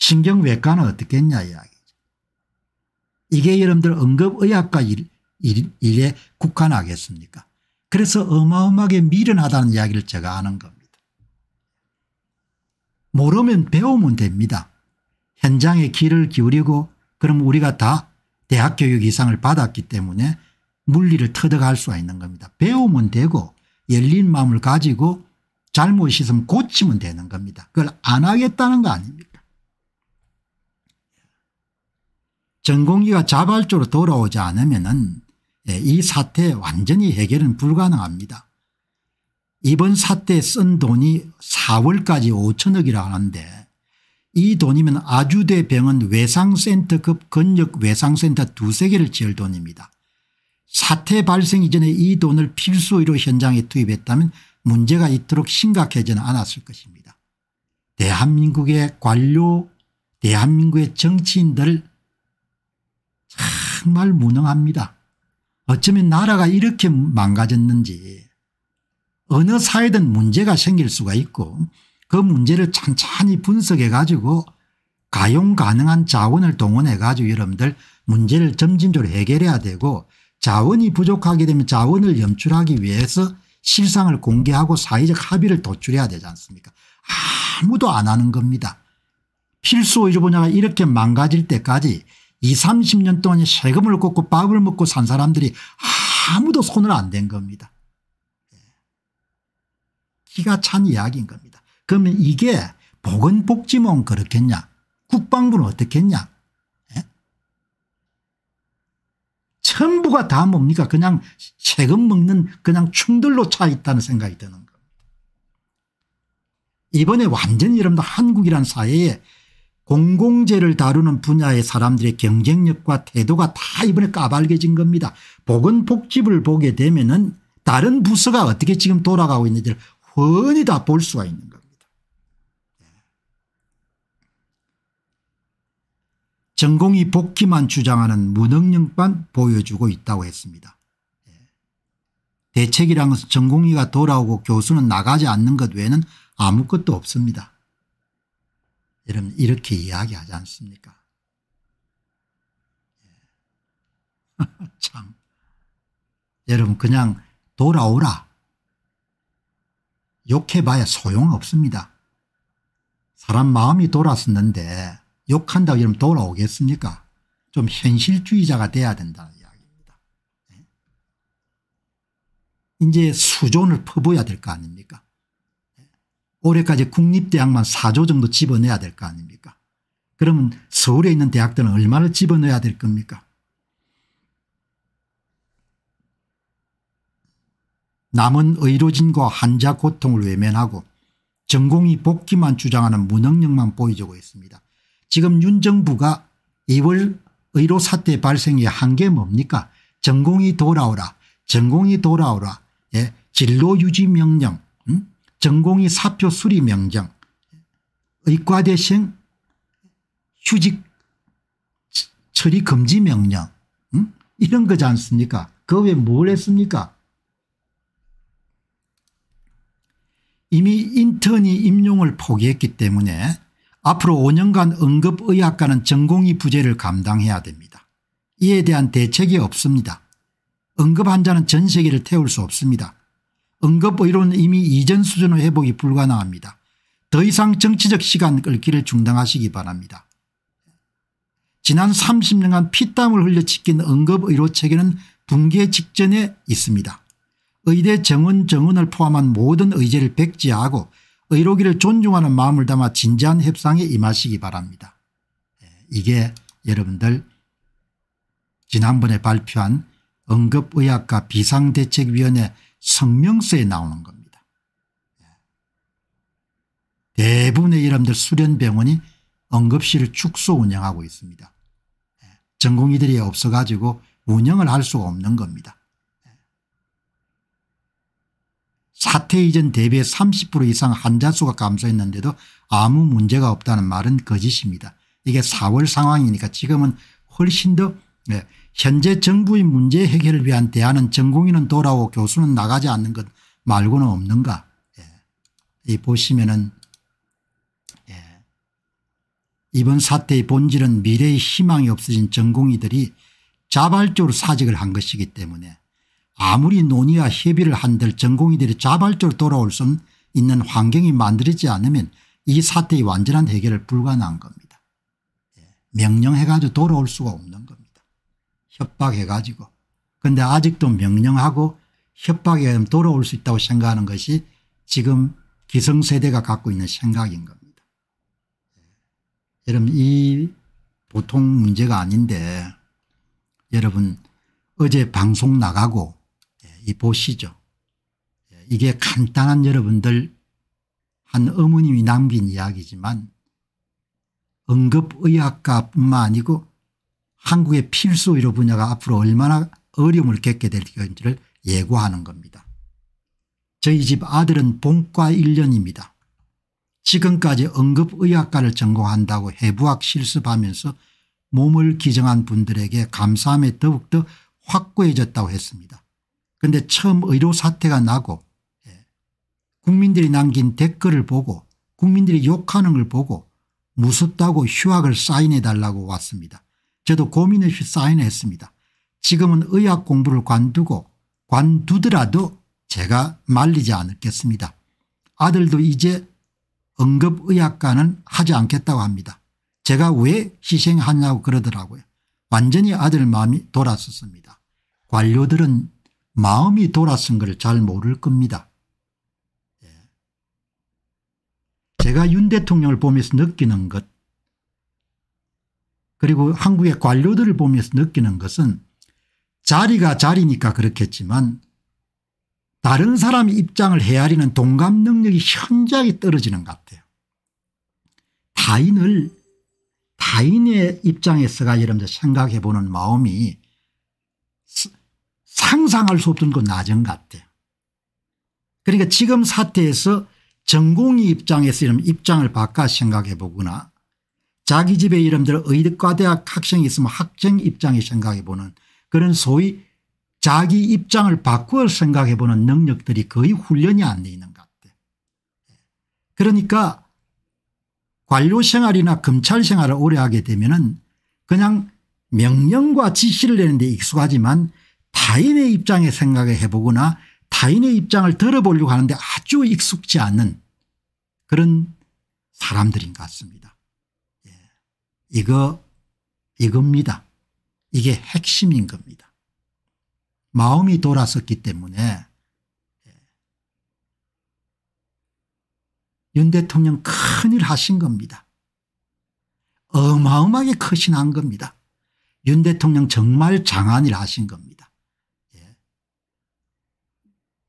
신경외과는 어떻겠냐 이야기죠. 이게 여러분들 응급의학과 일, 일에 국한하겠습니까 그래서 어마어마하게 미련하다는 이야기를 제가 아는 겁니다. 모르면 배우면 됩니다. 현장에 귀를 기울이고 그럼 우리가 다 대학 교육 이상을 받았기 때문에 물리를 터득할 수가 있는 겁니다. 배우면 되고 열린 마음을 가지고 잘못이 있으면 고치면 되는 겁니다. 그걸 안 하겠다는 거 아닙니까 전공기가 자발적으로 돌아오지 않으면 은이 예, 사태 완전히 해결은 불가능합니다. 이번 사태에 쓴 돈이 4월까지 5천억이라 하는데 이 돈이면 아주대 병원 외상센터급 근역 외상센터 두 세 개를 지을 돈입니다. 사태 발생 이전에 이 돈을 필수의료 현장에 투입했다면 문제가 이토록 심각해지는 않았을 것입니다. 대한민국의 관료 대한민국의 정치인들 정말 무능합니다. 어쩌면 나라가 이렇게 망가졌는지 어느 사회든 문제가 생길 수가 있고 그 문제를 찬찬히 분석해 가지고 가용 가능한 자원을 동원해 가지고 여러분들 문제를 점진적으로 해결해야 되고 자원이 부족하게 되면 자원을 연출하기 위해서 실상을 공개하고 사회적 합의를 도출해야 되지 않습니까 아무도 안 하는 겁니다. 필수 의료 분야가 이렇게 망가질 때까지 2 0 30년 동안 세금을 걷고 밥을 먹고 산 사람들이 아무도 손을 안 댄 겁니다. 예. 기가 찬 이야기인 겁니다. 그러면 이게 보건복지부는 그렇겠냐 국방부는 어떻겠냐 예? 전부가 다 뭡니까 그냥 세금 먹는 그냥 충들로 차 있다는 생각이 드는 겁니다. 이번에 완전히 여러분들 한국이란 사회에 공공재를 다루는 분야의 사람들의 경쟁력과 태도가 다 이번에 까발개진 겁니다. 보건복지부를 보게 되면 은 다른 부서가 어떻게 지금 돌아가고 있는지를 훤히 다 볼 수가 있는 겁니다. 예. 전공이 복귀만 주장하는 무능력만 보여주고 있다고 했습니다. 예. 대책이란 것은 전공의가 돌아오고 교수는 나가지 않는 것 외에는 아무것도 없습니다. 여러분 이렇게 이야기하지 않습니까? 예. 참 여러분 그냥 돌아오라 욕해봐야 소용없습니다. 사람 마음이 돌았었는데 욕한다고 여러분 돌아오겠습니까? 좀 현실주의자가 돼야 된다는 이야기입니다. 예. 이제 수존을 퍼부어야 될 거 아닙니까? 올해까지 국립대학만 4조 정도 집어내야 될 거 아닙니까 그러면 서울에 있는 대학들은 얼마를 집어넣어야 될 겁니까 남은 의료진과 환자 고통을 외면하고 전공이 복귀만 주장하는 무능력만 보여주고 있습니다. 지금 윤 정부가 2월 의료 사태 발생의 한계 뭡니까 전공이 돌아오라 전공이 돌아오라 예. 진로 유지 명령 전공이 사표 수리 명령 의과대생 휴직 처리 금지 명령 응? 이런 거지 않습니까 그외뭘 했습니까 이미 인턴이 임용을 포기했기 때문에 앞으로 5년간 응급의학과는 전공의 부재를 감당해야 됩니다. 이에 대한 대책이 없습니다. 응급환자는 전 세계를 태울 수 없습니다. 응급의료는 이미 이전 수준의 회복이 불가능합니다. 더 이상 정치적 시간 끌기를 중단하시기 바랍니다. 지난 30년간 피땀을 흘려 지킨 응급의료 체계는 붕괴 직전에 있습니다. 의대 정원 정원을 포함한 모든 의제를 백지하고 의료기를 존중하는 마음을 담아 진지한 협상에 임하시기 바랍니다. 예, 이게 여러분들 지난번에 발표한 응급의학과 비상대책위원회 성명서에 나오는 겁니다. 예. 대부분의 이름들 수련병원이 응급실을 축소 운영하고 있습니다. 예. 전공의들이 없어가지고 운영을 할 수 없는 겁니다. 예. 사태 이전 대비30% 이상 환자 수가 감소했는데도 아무 문제가 없다는 말은 거짓입니다. 이게 4월 상황이니까 지금은 훨씬 더 현재 정부의 문제 해결을 위한 대안은 전공인은 돌아오고 교수는 나가지 않는 것 말고는 없는가. 예. 이 보시면은 예. 이번 사태의 본질은 미래의 희망이 없어진 전공이들이 자발적으로 사직을 한 것이기 때문에 아무리 논의와 협의를 한들 전공이들이 자발적으로 돌아올 수 있는 환경이 만들어지지 않으면 이 사태의 완전한 해결을 불가능한 겁니다. 예. 명령해가지고 돌아올 수가 없는 겁니다. 협박해가지고 근데 아직도 명령하고 협박에 의 돌아올 수 있다고 생각하는 것이 지금 기성세대가 갖고 있는 생각인 겁니다. 예. 여러분 이 보통 문제가 아닌데 여러분 어제 방송 나가고 예, 이 보시죠. 예, 이게 간단한 여러분들 한 어머님이 남긴 이야기지만 응급의학과뿐만 아니고 한국의 필수 의료 분야가 앞으로 얼마나 어려움을 겪게 될 건지를 예고하는 겁니다. 저희 집 아들은 본과 1년입니다. 지금까지 응급의학과를 전공한다고 해부학 실습하면서 몸을 기정한 분들에게 감사함에 더욱더 확고해졌다고 했습니다. 그런데 처음 의료 사태가 나고 예, 국민들이 남긴 댓글을 보고 국민들이 욕하는 걸 보고 무섭다고 휴학을 사인해 달라고 왔습니다. 저도 고민 없이 사인했습니다. 지금은 의학 공부를 관두고 관두더라도 제가 말리지 않겠습니다. 아들도 이제 응급의학과는 하지 않겠다고 합니다. 제가 왜 희생하냐고 그러더라고요. 완전히 아들 마음이 돌아섰습니다. 관료들은 마음이 돌아선 걸 잘 모를 겁니다. 예. 제가 윤 대통령을 보면서 느끼는 것 그리고 한국의 관료들을 보면서 느끼는 것은 자리가 자리니까 그렇겠지만 다른 사람의 입장을 헤아리는 동감 능력이 현저하게 떨어지는 것 같아요. 타인을 타인의 입장에서가 여러분들 생각해 보는 마음이 상상할 수 없던 건 낮은 것 같아요. 그러니까 지금 사태에서 전공의 입장에서 이런 입장을 바꿔 생각해 보거나 자기 집에 이름대로 의과대학 학생이 있으면 학생 입장에 생각해 보는 그런 소위 자기 입장을 바꾸어 생각해 보는 능력들이 거의 훈련이 안 돼 있는 것 같아요. 그러니까 관료 생활이나 검찰 생활을 오래 하게 되면 은 그냥 명령과 지시를 내는 데 익숙하지만 타인의 입장에 생각을 해보거나 타인의 입장을 들어보려고 하는데 아주 익숙지 않은 그런 사람들인 것 같습니다. 이거 이겁니다. 이게 핵심인 겁니다. 마음이 돌아섰기 때문에 예. 윤 대통령 큰일 하신 겁니다. 어마어마하게 크신 한 겁니다. 윤 대통령 정말 장안일 하신 겁니다. 예.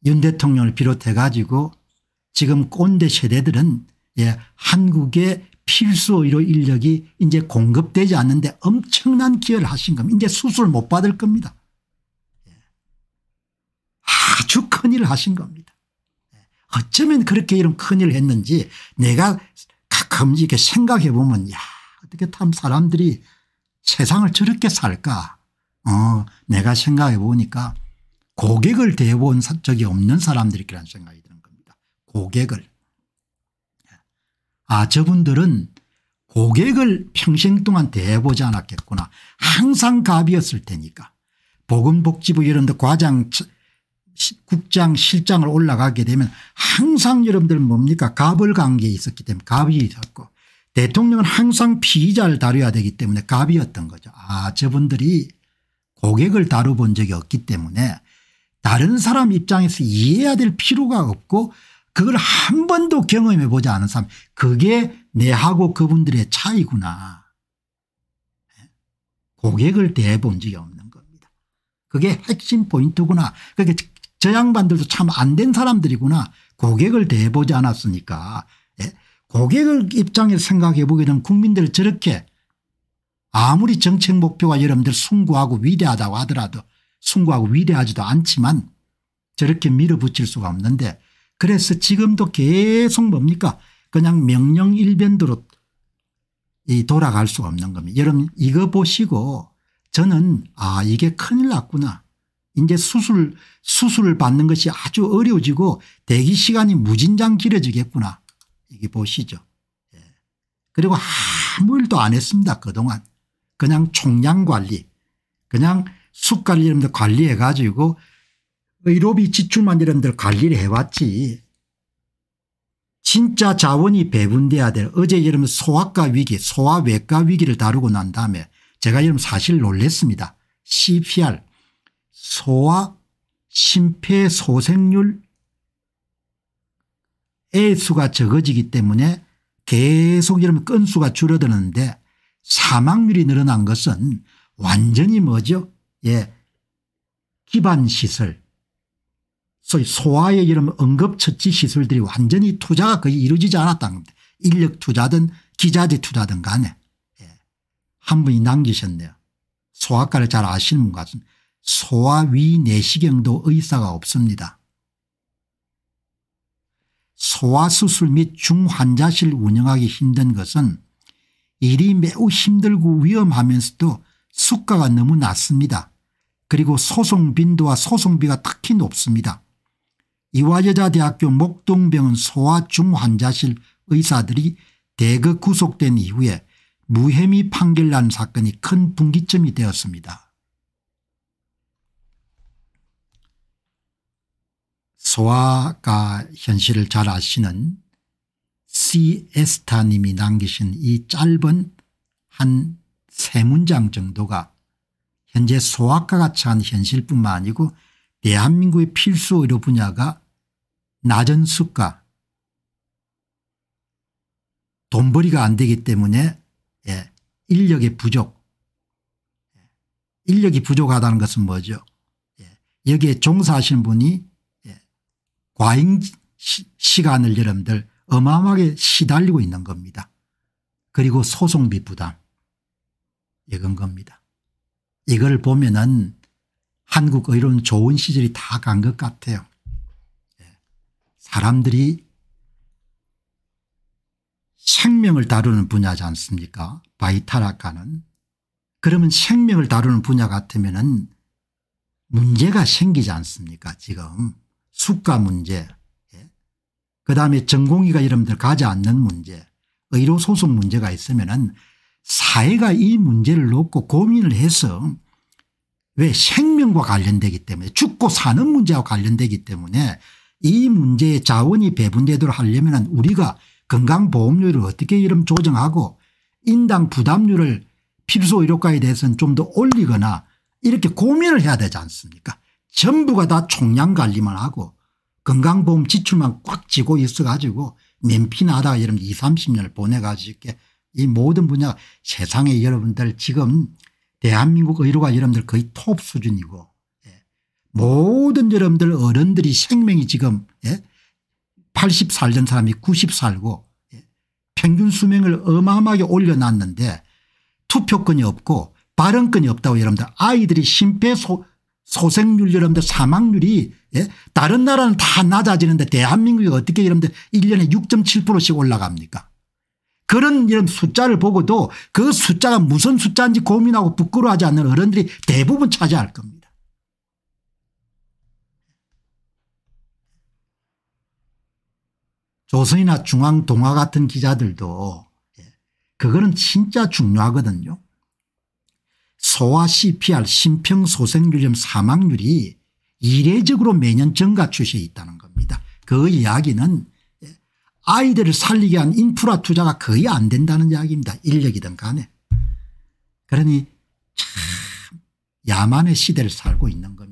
윤 대통령을 비롯해 가지고 지금 꼰대 세대들은 예, 한국의 필수 의료 인력이 이제 공급되지 않는데 엄청난 기여를 하신 겁니다. 이제 수술 못 받을 겁니다. 예. 아주 큰일을 하신 겁니다. 예. 어쩌면 그렇게 이런 큰일을 했는지 내가 가끔 이렇게 생각해 보면 야 어떻게 참 사람들이 세상을 저렇게 살까 어 내가 생각해 보니까 고객을 대본 적이 없는 사람들이라는 생각이 드는 겁니다. 고객을 아 저분들은 고객을 평생 동안 대해보지 않았겠구나. 항상 갑이었을 테니까. 보건복지부 이런 데 과장 국장 실장을 올라가게 되면 항상 여러분들 뭡니까 갑을 관계에 있었기 때문에 갑이 있었고 대통령은 항상 피의자를 다뤄야 되기 때문에 갑이었던 거죠. 아 저분들이 고객을 다뤄본 적이 없기 때문에 다른 사람 입장에서 이해해야 될 필요가 없고 그걸 한 번도 경험해 보지 않은 사람 그게 내하고 그분들의 차이구나. 고객을 대해 본 적이 없는 겁니다. 그게 핵심 포인트구나. 그러니까 저 양반들도 참 안 된 사람들이구나. 고객을 대해 보지 않았으니까. 예? 고객을 입장에서 생각해 보게 되면 국민들 저렇게 아무리 정책 목표가 여러분들 숭고하고 위대하다고 하더라도 숭고하고 위대하지도 않지만 저렇게 밀어붙일 수가 없는데 그래서 지금도 계속 뭡니까 그냥 명령일변도로 이 돌아갈 수 없는 겁니다. 여러분 이거 보시고 저는 아 이게 큰일 났구나. 이제 수술 수술을 받는 것이 아주 어려워지고 대기 시간이 무진장 길어지겠구나. 이게 보시죠. 예. 그리고 아무 일도 안 했습니다. 그동안. 그냥 총량 관리 그냥 숲 관리 이런 데 관리해 가지고 의료비 지출만 이런 데 관리를 해왔지. 진짜 자원이 배분돼야 될 어제 여러분 소아과 위기 소아외과 위기를 다루고 난 다음에 제가 여러분 사실 놀랬습니다. CPR 소아 심폐소생률 애 수가 적어지기 때문에 계속 여러분 건수가 줄어드는데 사망률이 늘어난 것은 완전히 뭐죠? 예. 기반시설 소위 소아의 이런 응급처치 시술들이 완전히 투자가 거의 이루어지지 않았다는 겁니다. 인력 투자든 기자재 투자든 간에 예. 한 분이 남기셨네요. 소아과를 잘 아시는 분 같습니다. 소아 위 내시경도 의사가 없습니다. 소아 수술 및 중환자실 운영하기 힘든 것은 일이 매우 힘들고 위험하면서도 수가가 너무 낮습니다. 그리고 소송 빈도와 소송비가 특히 높습니다. 이화여자대학교 목동병원 소아중환자실 의사들이 대거 구속된 이후에 무혐의 판결난 사건이 큰 분기점이 되었습니다. 소아가 현실을 잘 아시는 시에스타님이 남기신 이 짧은 한 세 문장 정도가 현재 소아과 같이 한 현실뿐만 아니고 대한민국의 필수 의료 분야가 낮은 수가 돈벌이가 안 되기 때문에 예, 인력의 부족 예, 인력이 부족하다는 것은 뭐죠 예, 여기에 종사하시는 분이 예, 과잉 시, 간을 여러분들 어마어마하게 시달리고 있는 겁니다. 그리고 소송비 부담 이건 겁니다. 이걸 보면은 한국 의료는 좋은 시절이 다 간 것 같아요. 사람들이 생명을 다루는 분야지 않습니까 바이타라카는. 그러면 생명을 다루는 분야 같으면 은 문제가 생기지 않습니까 지금 숙가 문제 예. 그다음에 전공의가 여러분들 가지 않는 문제 의료소송 문제가 있으면 은 사회가 이 문제를 놓고 고민을 해서 왜 생명과 관련되기 때문에 죽고 사는 문제와 관련되기 때문에 이 문제에 자원이 배분되도록 하려면 우리가 건강보험료를 어떻게 이름 조정하고 인당 부담률을 필수의료과에 대해서는 좀 더 올리거나 이렇게 고민을 해야 되지 않습니까 전부가 다 총량관리만 하고 건강보험 지출만 꽉 쥐고 있어 가지고 맨피나 하다가 여러분 2 30년을 보내가지고 이 모든 분야 세상에 여러분들 지금 대한민국 의료가 여러분들 거의 톱 수준이고 모든 여러분들 어른들이 생명이 지금 예? 84년 사람이 90살고 예? 평균 수명을 어마어마하게 올려놨는데 투표권이 없고 발언권이 없다고 여러분들 아이들이 심폐소 소생률 여러분들 사망률이 예? 다른 나라는 다 낮아지는데 대한민국이 어떻게 여러분들 1년에 6.7%씩 올라갑니까 그런 이런 숫자를 보고도 그 숫자가 무슨 숫자인지 고민하고 부끄러워하지 않는 어른들이 대부분 차지할 겁니다. 조선이나 중앙동화 같은 기자들도 예, 그거는 진짜 중요하거든요. 소아 CPR 심평소생률염 사망률이 이례적으로 매년 증가 추세에 있다는 겁니다. 그 이야기는 예, 아이들을 살리기 위한 인프라 투자가 거의 안 된다는 이야기입니다. 인력이든 간에. 그러니 참 야만의 시대를 살고 있는 겁니다.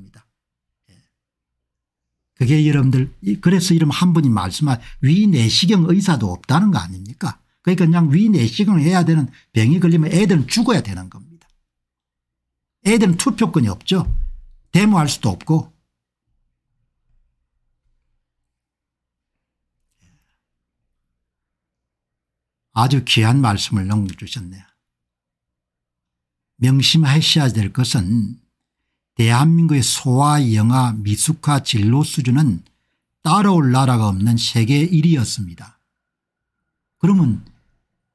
그게 여러분들 그래서 이름 한 분이 말씀한 위내시경 의사도 없다는 거 아닙니까 그러니까 그냥 위내시경을 해야 되는 병이 걸리면 애들은 죽어야 되는 겁니다. 애들은 투표권이 없죠. 데모할 수도 없고. 아주 귀한 말씀을 넘겨주셨네요. 명심하셔야 될 것은 대한민국의 소아 영화 미숙화 진로 수준은 따라올 나라가 없는 세계 1위였습니다. 그러면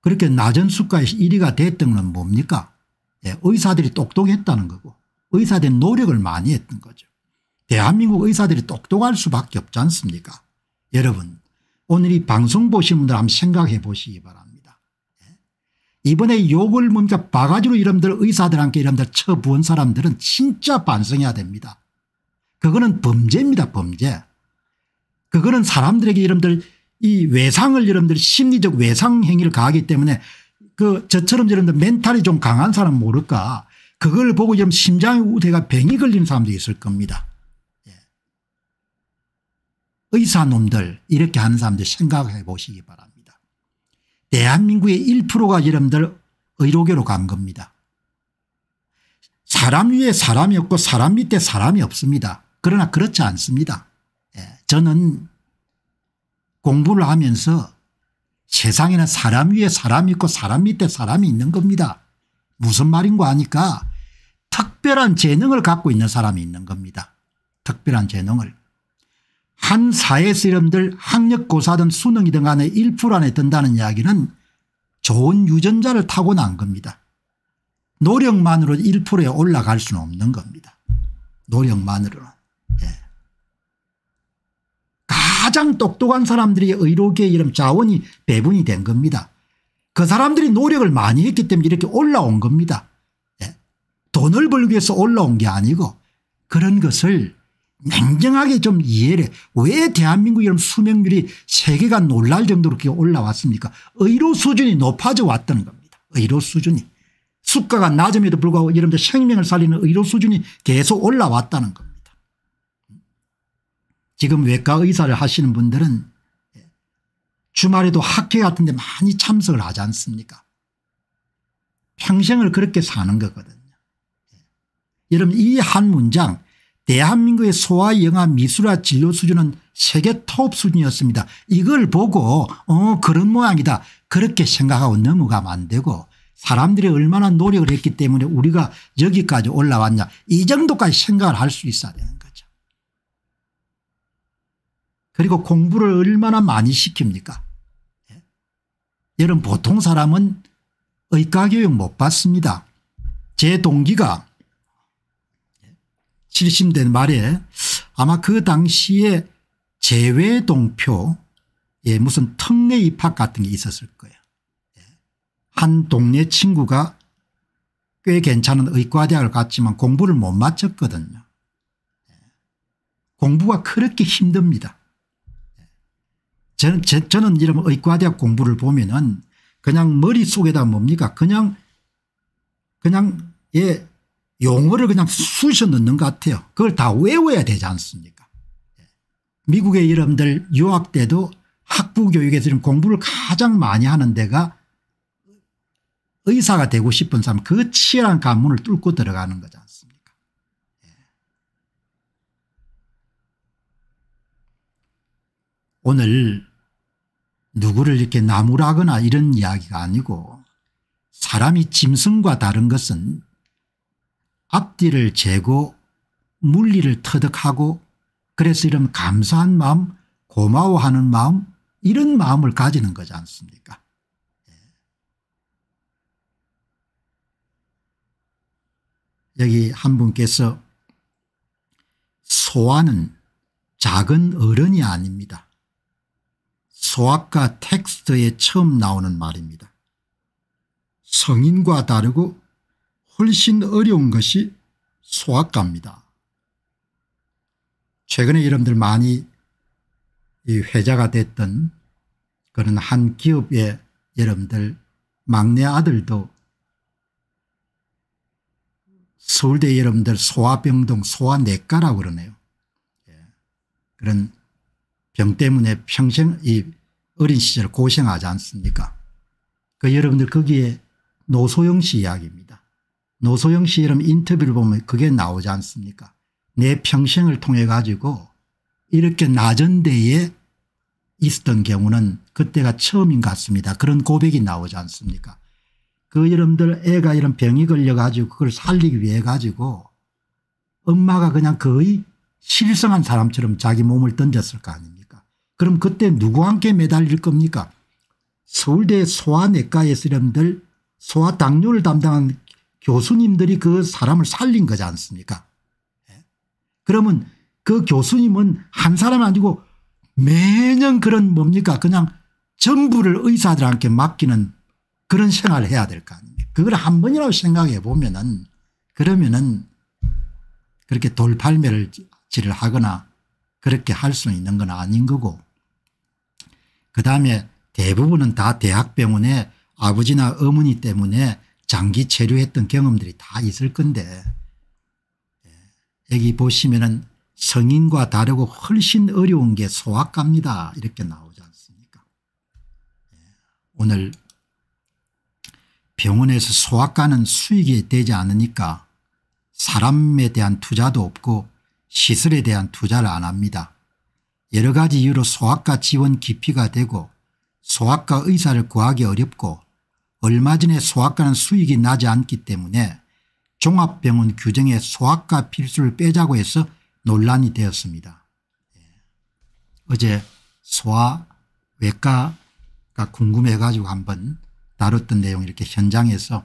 그렇게 낮은 수가의 1위가 됐던 건 뭡니까 네, 의사들이 똑똑했다는 거고 의사들이 노력을 많이 했던 거죠. 대한민국 의사들이 똑똑할 수밖에 없지 않습니까 여러분 오늘 이 방송 보신 분들 한번 생각해 보시기 바랍니다. 이번에 욕을 뭡니 바가지로 이름들 의사들한테 이름들 쳐부은 사람들은 진짜 반성해야 됩니다. 그거는 범죄입니다 범죄. 그거는 사람들에게 이름들 이 외상을 이름들 심리적 외상 행위를 가하기 때문에 그 저처럼 이름들 멘탈이 좀 강한 사람 모를까 그걸 보고 좀 심장의 우대가 병이 걸리는 사람도 있을 겁니다. 예. 의사놈들 이렇게 하는 사람들 생각해 보시기 바랍니다. 대한민국의 1%가 여러분들 의료계로 간 겁니다. 사람 위에 사람이 없고 사람 밑에 사람이 없습니다. 그러나 그렇지 않습니다. 예, 저는 공부를 하면서 세상에는 사람 위에 사람이 있고 사람 밑에 사람이 있는 겁니다. 무슨 말인가 하니까 특별한 재능을 갖고 있는 사람이 있는 겁니다. 특별한 재능을. 한 사회 실험들 학력고사든 수능이든 간에 1% 안에 든다는 이야기는 좋은 유전자를 타고난 겁니다. 노력만으로 1%에 올라갈 수는 없는 겁니다. 노력만으로는. 예. 가장 똑똑한 사람들이 의료계의이름 자원이 배분이 된 겁니다. 그 사람들이 노력을 많이 했기 때문에 이렇게 올라온 겁니다. 예. 돈을 벌기 위해서 올라온 게 아니고 그런 것을 냉정하게 좀 이해를 해. 왜 대한민국 이런 수명률이 세계가 놀랄 정도로 이렇게 올라왔습니까 의료 수준이 높아져 왔다는 겁니다. 의료 수준이. 수가가 낮음에도 불구하고 여러분들 생명을 살리는 의료 수준이 계속 올라왔다는 겁니다. 지금 외과 의사를 하시는 분들은 주말에도 학회 같은 데 많이 참석을 하지 않습니까 평생을 그렇게 사는 거거든요. 예. 여러분 이 한 문장 대한민국의 소아 영화 미술화 진료 수준은 세계 톱 수준이었습니다. 이걸 보고 어 그런 모양이다 그렇게 생각하고 넘어가면 안 되고 사람들이 얼마나 노력을 했기 때문에 우리가 여기까지 올라왔냐 이 정도까지 생각을 할 수 있어야 되는 거죠. 그리고 공부를 얼마나 많이 시킵니까 예? 여러분 보통 사람은 의과교육 못 받습니다. 제 동기가 7 0된 말에 아마 그 당시에 제외동표 예, 무슨 특례 입학 같은 게 있었을 거예요. 한 동네 친구가 꽤 괜찮은 의과대학을 갔지만 공부를 못 마쳤거든요. 공부가 그렇게 힘듭니다. 저는, 제, 저는 이런 의과대학 공부를 보면은 그냥 머릿속에다 뭡니까? 그냥, 그냥, 예, 용어를 그냥 쑤셔 넣는 것 같아요. 그걸 다 외워야 되지 않습니까 예. 미국의 여러분들 유학 때도 학부 교육에서 지 공부를 가장 많이 하는 데가 의사가 되고 싶은 사람 그 치열한 관문을 뚫고 들어가는 거지 않습니까 예. 오늘 누구를 이렇게 나무라거나 이런 이야기가 아니고 사람이 짐승과 다른 것은 앞뒤를 재고 물리를 터득하고 그래서 이런 감사한 마음 고마워하는 마음 이런 마음을 가지는 거지 않습니까 예. 여기 한 분께서 소아는 작은 어른이 아닙니다. 소아과 텍스트에 처음 나오는 말입니다. 성인과 다르고 훨씬 어려운 것이 소아과입니다. 최근에 여러분들 많이 이 회자가 됐던 그런 한 기업의 여러분들 막내 아들도 서울대 여러분들 소아병동 소아내과라고 그러네요. 예. 그런 병 때문에 평생 이 어린 시절 고생하지 않습니까 그 여러분들 거기에 노소영 씨 이야기입니다. 노소영 씨이름 인터뷰를 보면 그게 나오지 않습니까 내 평생을 통해 가지고 이렇게 낮은 데에 있었던 경우는 그때가 처음인 것 같습니다. 그런 고백이 나오지 않습니까 그여러들 애가 이런 병이 걸려 가지고 그걸 살리기 위해 가지고 엄마가 그냥 거의 실성한 사람처럼 자기 몸을 던졌을 거 아닙니까 그럼 그때 누구와 함 매달릴 겁니까 서울대 소아내과에서 여러들 소아당뇨를 담당한 교수님들이 그 사람을 살린 거지 않습니까 예? 그러면 그 교수님은 한 사람 아니고 매년 그런 뭡니까 그냥 전부를 의사들한테 맡기는 그런 생활을 해야 될 거 아닙니까 그걸 한 번이라도 생각해 보면은 그러면은 그렇게 돌팔매를 하거나 그렇게 할 수 있는 건 아닌 거고 그다음에 대부분은 다 대학병원에 아버지나 어머니 때문에 장기 체류했던 경험들이 다 있을 건데 예. 여기 보시면은 성인과 다르고 훨씬 어려운 게 소아과입니다. 이렇게 나오지 않습니까 예. 오늘 병원에서 소아과는 수익이 되지 않으니까 사람에 대한 투자도 없고 시설에 대한 투자를 안 합니다. 여러 가지 이유로 소아과 지원 기피가 되고 소아과 의사를 구하기 어렵고 얼마 전에 소아과는 수익이 나지 않기 때문에 종합병원 규정에 소아과 필수를 빼자고 해서 논란이 되었습니다. 예. 어제 소아외과가 궁금해가지고 한번 다뤘던 내용 이렇게 현장에서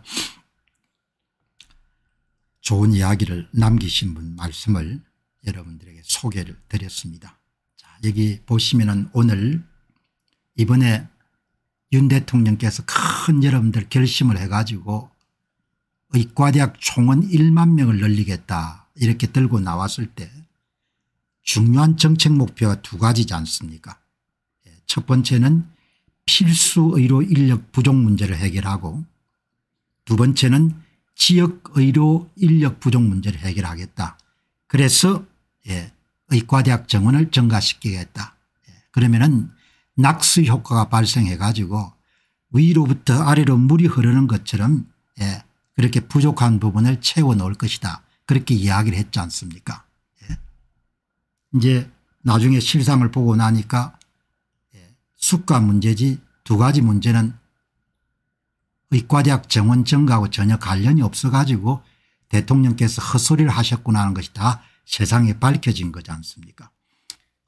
좋은 이야기를 남기신 분 말씀을 여러분들에게 소개를 드렸습니다. 자, 여기 보시면은 오늘 이번에 윤 대통령께서 큰 여러분들 결심을 해가지고 의과대학 총원 1만 명을 늘리겠다 이렇게 들고 나왔을 때 중요한 정책 목표가 두 가지지 않습니까 예, 첫 번째는 필수 의료 인력 부족 문제를 해결하고 두 번째는 지역 의료 인력 부족 문제를 해결하겠다. 그래서 예, 의과대학 정원을 증가시키겠다. 예, 그러면은 낙수 효과가 발생해 가지고 위로부터 아래로 물이 흐르는 것처럼 예, 그렇게 부족한 부분을 채워 넣을 것이다. 그렇게 이야기를 했지 않습니까 예. 이제 나중에 실상을 보고 나니까 예, 숙과 문제지 두 가지 문제는 의과대학 정원 증가하고 전혀 관련이 없어 가지고 대통령께서 헛소리를 하셨구나 하는 것이 다 세상에 밝혀진 거지 않습니까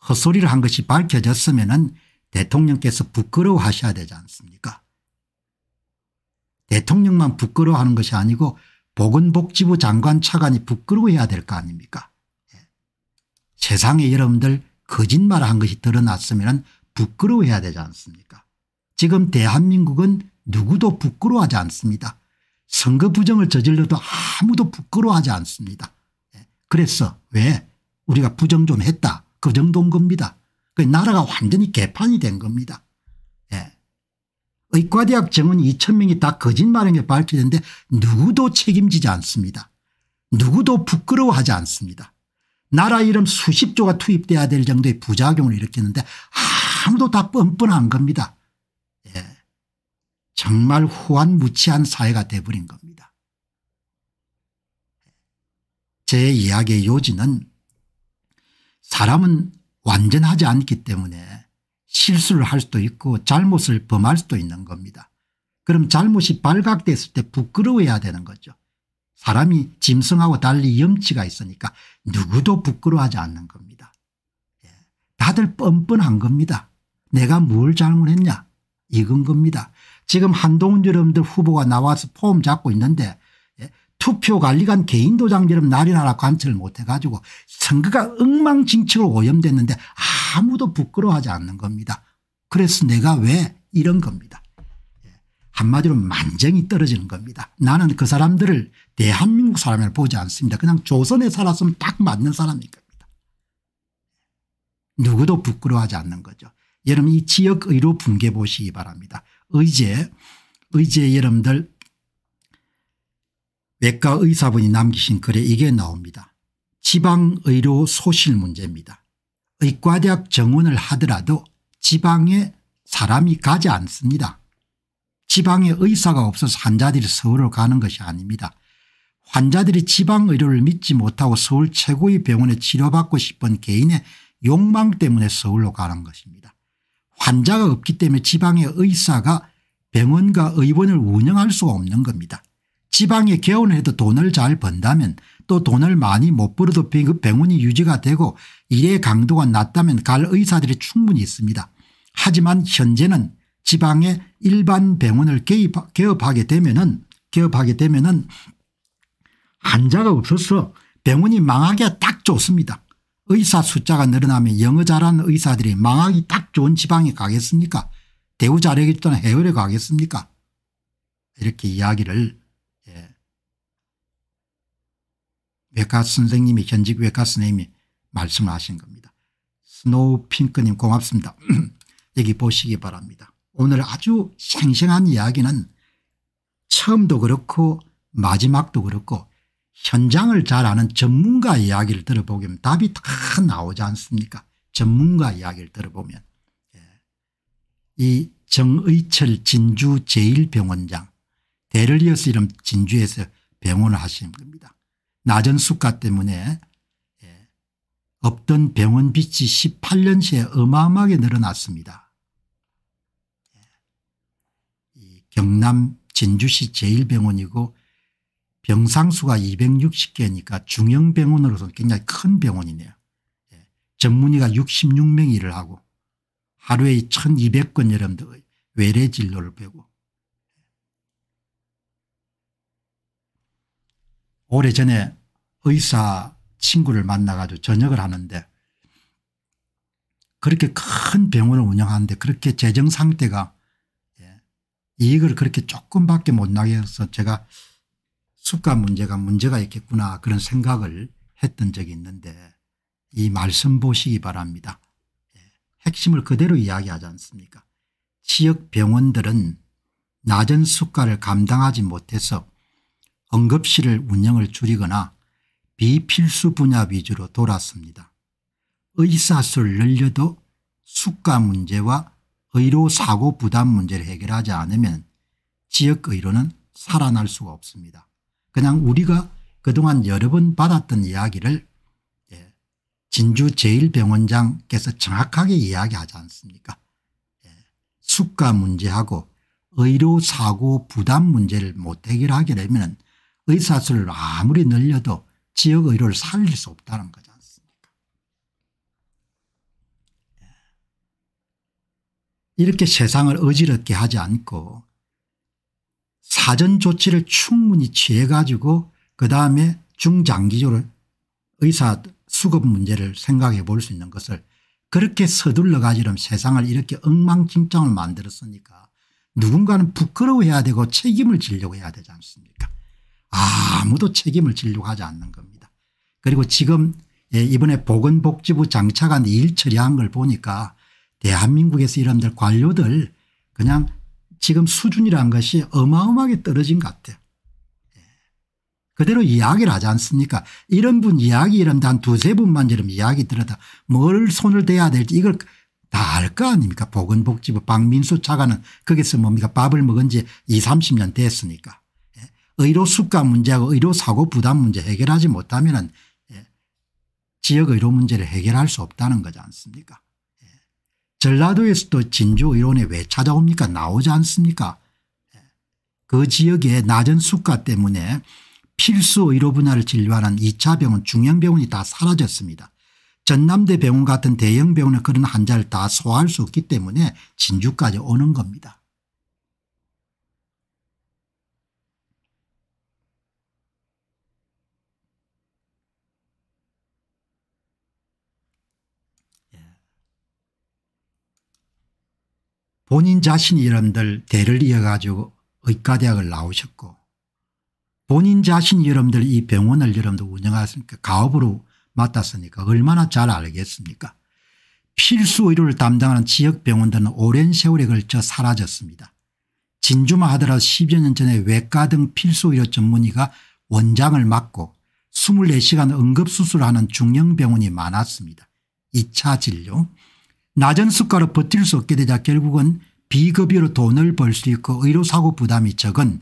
헛소리를 한 것이 밝혀졌으면 은 대통령께서 부끄러워하셔야 되지 않습니까 대통령만 부끄러워하는 것이 아니고 보건복지부 장관 차관이 부끄러워해야 될 거 아닙니까 예. 세상에 여러분들 거짓말한 것이 드러났으면 부끄러워해야 되지 않습니까 지금 대한민국은 누구도 부끄러워하지 않습니다 선거 부정을 저질러도 아무도 부끄러워하지 않습니다 예. 그래서 왜 우리가 부정 좀 했다 그 정도인 겁니다 그 나라가 완전히 개판이 된 겁니다. 예. 의과대학 정원 2천명이 다 거짓말인 게 밝혀졌는데 누구도 책임지지 않습니다. 누구도 부끄러워하지 않습니다. 나라 이름 수십 조가 투입돼야 될 정도의 부작용을 일으켰는데 아무도 다 뻔뻔한 겁니다. 예. 정말 호환무치한 사회가 돼버린 겁니다. 제 이야기의 요지는 사람은 완전하지 않기 때문에 실수를 할 수도 있고 잘못을 범할 수도 있는 겁니다. 그럼 잘못이 발각됐을 때 부끄러워해야 되는 거죠. 사람이 짐승하고 달리 염치가 있으니까 누구도 부끄러워하지 않는 겁니다. 예. 다들 뻔뻔한 겁니다. 내가 뭘 잘못했냐 이건 겁니다. 지금 한동훈 여러분들 후보가 나와서 폼 잡고 있는데 투표 관리관 개인 도장비를 나리나라 관철을 못해 가지고 선거가 엉망진창으로 오염됐는데 아무도 부끄러워하지 않는 겁니다. 그래서 내가 왜 이런 겁니다. 예, 한마디로 만정이 떨어지는 겁니다. 나는 그 사람들을 대한민국 사람을 보지 않습니다. 그냥 조선에 살았으면 딱 맞는 사람일 겁니다. 누구도 부끄러워하지 않는 거죠. 여러분 이지역의로 붕괴 보시기 바랍니다. 의제 의제 여러분들 외과 의사분이 남기신 글에 이게 나옵니다. 지방의료 소실 문제입니다. 의과대학 정원을 하더라도 지방에 사람이 가지 않습니다. 지방에 의사가 없어서 환자들이 서울로 가는 것이 아닙니다. 환자들이 지방의료를 믿지 못하고 서울 최고의 병원에 치료받고 싶은 개인의 욕망 때문에 서울로 가는 것입니다. 환자가 없기 때문에 지방의 의사가 병원과 의원을 운영할 수가 없는 겁니다. 지방에 개원해도 돈을 잘 번다면 또 돈을 많이 못 벌어도 병원이 유지가 되고 일의 강도가 낮다면 갈 의사들이 충분히 있습니다. 하지만 현재는 지방의 일반 병원을 개입, 개업하게 되면은 개업하게 되면은 환자가 없어서 병원이 망하기가 딱 좋습니다. 의사 숫자가 늘어나면 영어 잘하는 의사들이 망하기 딱 좋은 지방에 가겠습니까 대우 자력이 또는 해외로 가겠습니까 이렇게 이야기를 외과 선생님이 현직 외과 선생님이 말씀을 하신 겁니다. 스노우 핑크님 고맙습니다. 여기 보시기 바랍니다. 오늘 아주 생생한 이야기는 처음도 그렇고 마지막도 그렇고 현장을 잘 아는 전문가 이야기를 들어보면 답이 다 나오지 않습니까 전문가 이야기를 들어보면 예. 이 정의철 진주제일병원장 대를 이어서 이름 진주에서 병원을 하시는 겁니다. 낮은 수가 때문에 예, 없던 병원 빚이 18년 새에 어마어마하게 늘어났습니다. 예, 경남 진주시 제1병원이고 병상수가 260개니까 중형병원으로서 굉장히 큰 병원이네요. 예, 전문의가 66명 일을 하고 하루에 1200건 여름 외래 진료를 배고 오래전에 의사 친구를 만나가지고 전역을 하는데 그렇게 큰 병원을 운영하는데 그렇게 재정 상태가 예, 이익을 그렇게 조금밖에 못 나게 해서 제가 수가 문제가 문제가 있겠구나 그런 생각을 했던 적이 있는데 이 말씀 보시기 바랍니다. 예, 핵심을 그대로 이야기하지 않습니까 지역 병원들은 낮은 수가를 감당하지 못해서 응급실을 운영을 줄이거나 비필수 분야 위주로 돌았습니다. 의사수를 늘려도 수가 문제와 의료사고 부담 문제를 해결하지 않으면 지역의료는 살아날 수가 없습니다. 그냥 우리가 그동안 여러 번 받았던 이야기를 예, 진주제일병원장께서 정확하게 이야기하지 않습니까 예, 수가 문제하고 의료사고 부담 문제를 못 해결하게 되면 의사수를 아무리 늘려도 지역의료를 살릴 수 없다는 거지 않습니까 예. 이렇게 세상을 어지럽게 하지 않고 사전 조치를 충분히 취해 가지고 그 다음에 중장기적으로 의사 수급 문제를 생각해 볼 수 있는 것을 그렇게 서둘러 가지면 세상을 이렇게 엉망진창을 만들었으니까 누군가는 부끄러워해야 되고 책임을 지려고 해야 되지 않습니까 아무도 책임을 지려고 하지 않는 겁니다. 그리고 지금 예, 이번에 보건복지부 장차관 일 처리한 걸 보니까 대한민국에서 이런들 관료들 그냥 지금 수준이란 것이 어마어마하게 떨어진 것 같아요. 예. 그대로 이야기를 하지 않습니까 이런 분 이야기 이런 단 두세 분만 이런 이야기 들어다 뭘 손을 대야 될지 이걸 다 알 거 아닙니까 보건복지부 박민수 차관은 거기서 뭡니까 밥을 먹은 지2 30년 됐으니까 의료 수가 문제하고 의료 사고 부담 문제 해결하지 못하면 예, 지역 의료 문제를 해결할 수 없다는 거지 않습니까 예. 전라도에서도 진주의료원에 왜 찾아옵니까 나오지 않습니까 예. 그지역에 낮은 수가 때문에 필수 의료 분야를 진료하는 2차 병원 중형병원이 다 사라졌습니다. 전남대 병원 같은 대형 병원에 그런 환자를 다 소화할 수 없기 때문에 진주까지 오는 겁니다. 본인 자신 여러분들 대를 이어가지고 의과대학을 나오셨고 본인 자신 여러분들 이 병원을 여러분들 운영하니까 가업으로 맡았으니까 얼마나 잘 알겠습니까 필수 의료를 담당하는 지역병원들은 오랜 세월에 걸쳐 사라졌습니다. 진주만 하더라도 10여 년 전에 외과 등 필수 의료 전문의가 원장을 맡고 24시간 응급수술하는 중형병원이 많았습니다. 2차 진료 낮은 수가로 버틸 수 없게 되자 결국은 비급여로 돈을 벌 수 있고 의료사고 부담이 적은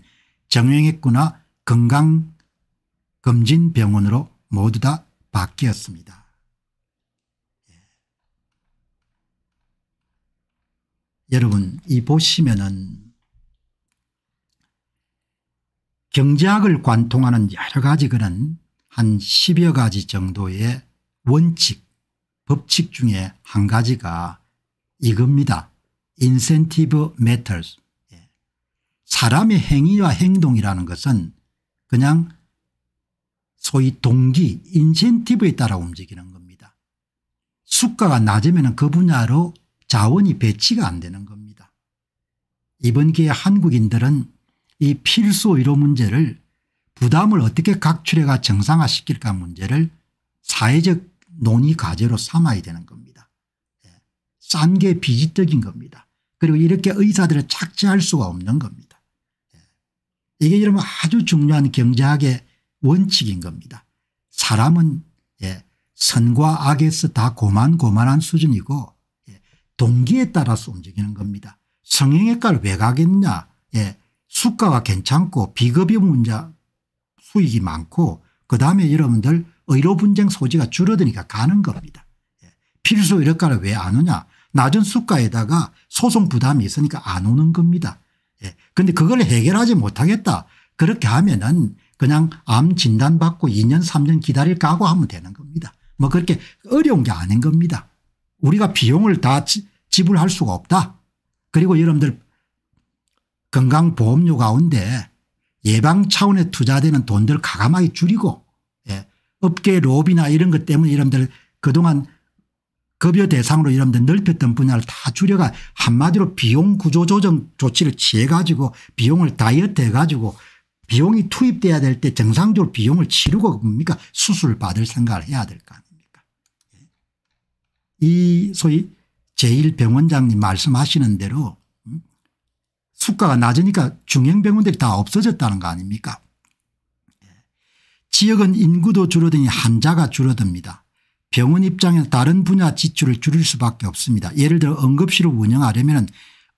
정형외과나 건강검진병원으로 모두 다 바뀌었습니다. 예. 여러분 이 보시면은 경제학을 관통하는 여러 가지 그런 한 10여 가지 정도의 원칙 법칙 중에 한 가지가 이겁니다. 인센티브 m 터스 사람의 행위와 행동이라는 것은 그냥 소위 동기 인센티브에 따라 움직이는 겁니다. 수가가 낮으면 그 분야로 자원이 배치가 안 되는 겁니다. 이번 기회에 한국인들은 이 필수 의료 문제를 부담을 어떻게 각출해가 정상화시킬까 문제를 사회적 논의 과제로 삼아야 되는 겁니다. 예. 싼게 비지떡인 겁니다. 그리고 이렇게 의사들을 착취할 수가 없는 겁니다. 예. 이게 이러면 아주 중요한 경제학의 원칙인 겁니다. 사람은 예, 선과 악에서 다 고만고만한 수준이고 동기에 따라서 움직이는 겁니다. 성형외과를 왜 가겠냐 예, 수가가 괜찮고 비급여 문제 수익이 많고 그다음에 여러분들 의료 분쟁 소지가 줄어드니까 가는 겁니다. 예. 필수 의료과를 왜 안 오냐 낮은 수가에다가 소송 부담이 있으니까 안 오는 겁니다. 그런데 예. 그걸 해결하지 못하겠다 그렇게 하면 은 그냥 암 진단받고 2년 3년 기다릴 각오하면 되는 겁니다. 뭐 그렇게 어려운 게 아닌 겁니다. 우리가 비용을 다 지불할 수가 없다. 그리고 여러분들 건강보험료 가운데 예방 차원에 투자되는 돈들 가감하게 줄이고 업계 로비나 이런 것 때문에 여러분들 그동안 급여 대상으로 여러분들 넓혔던 분야를 다 줄여가 한마디로 비용 구조 조정 조치를 취해 가지고 비용을 다이어트 해 가지고 비용이 투입돼야 될 때 정상적으로 비용을 치르고 뭡니까 수술 받을 생각을 해야 될 거 아닙니까 예. 이 소위 제1병원장님 말씀하시는 대로 음, 수가가 낮으니까 중형병원들이 다 없어졌다는 거 아닙니까 지역은 인구도 줄어드니 환자가 줄어듭니다. 병원 입장에서 다른 분야 지출을 줄일 수밖에 없습니다. 예를 들어 응급실을 운영하려면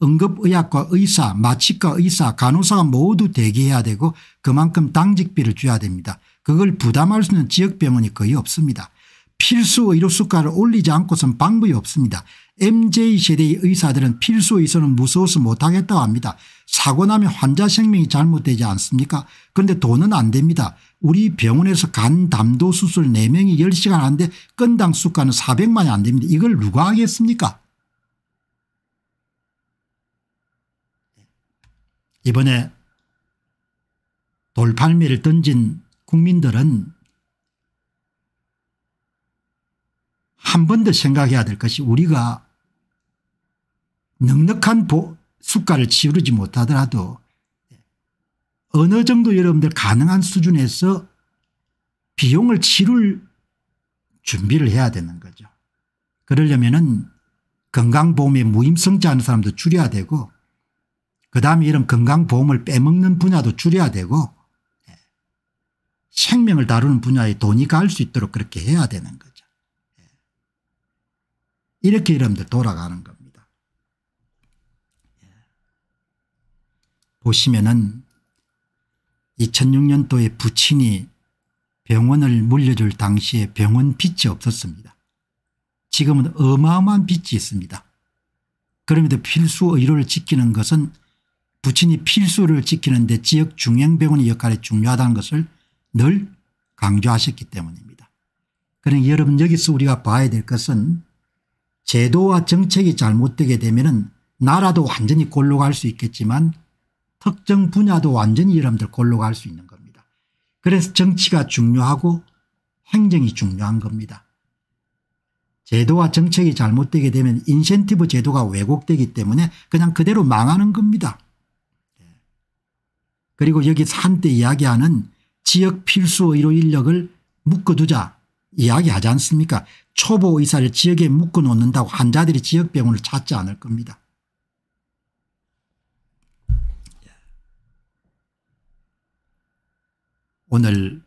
응급의학과 의사 마취과 의사 간호사가 모두 대기해야 되고 그만큼 당직비를 줘야 됩니다. 그걸 부담할 수 있는 지역병원이 거의 없습니다. 필수 의료 수가를 올리지 않고선 방법이 없습니다. m j 세대의 의사들은 필수 의사는 무서워서 못하겠다고 합니다. 사고 나면 환자 생명이 잘못되지 않습니까 그런데 돈은 안 됩니다. 우리 병원에서 간 담도 수술 4명이 10시간 하는데 건당 수가는 400만이 안 됩니다. 이걸 누가 하겠습니까 이번에 돌팔매를 던진 국민들은 한 번 더 생각해야 될 것이 우리가 넉넉한 보, 수가를 치우르지 못하더라도 어느 정도 여러분들 가능한 수준에서 비용을 치를 준비를 해야 되는 거죠. 그러려면은 건강보험의 무임승자 하는 사람도 줄여야 되고 그다음에 이런 건강보험을 빼먹는 분야도 줄여야 되고 예. 생명을 다루는 분야에 돈이 갈 수 있도록 그렇게 해야 되는 거죠. 예. 이렇게 여러분들 돌아가는 겁니다. 예. 보시면은 2006년도에 부친이 병원을 물려줄 당시에 병원 빚이 없었습니다. 지금은 어마어마한 빚이 있습니다. 그럼에도 필수 의료를 지키는 것은 부친이 필수를 지키는데 지역 중앙병원의 역할이 중요하다는 것을 늘 강조하셨기 때문입니다. 그러니 여러분 여기서 우리가 봐야 될 것은 제도와 정책이 잘못되게 되면 은 나라도 완전히 골로 갈 수 있겠지만 특정 분야도 완전히 여러분들 골로 갈 수 있는 겁니다. 그래서 정치가 중요하고 행정이 중요한 겁니다. 제도와 정책이 잘못되게 되면 인센티브 제도가 왜곡되기 때문에 그냥 그대로 망하는 겁니다. 예. 그리고 여기 산때 이야기하는 지역 필수 의료 인력을 묶어두자 이야기하지 않습니까 초보 의사를 지역에 묶어놓는다고 환자들이 지역병원을 찾지 않을 겁니다. 오늘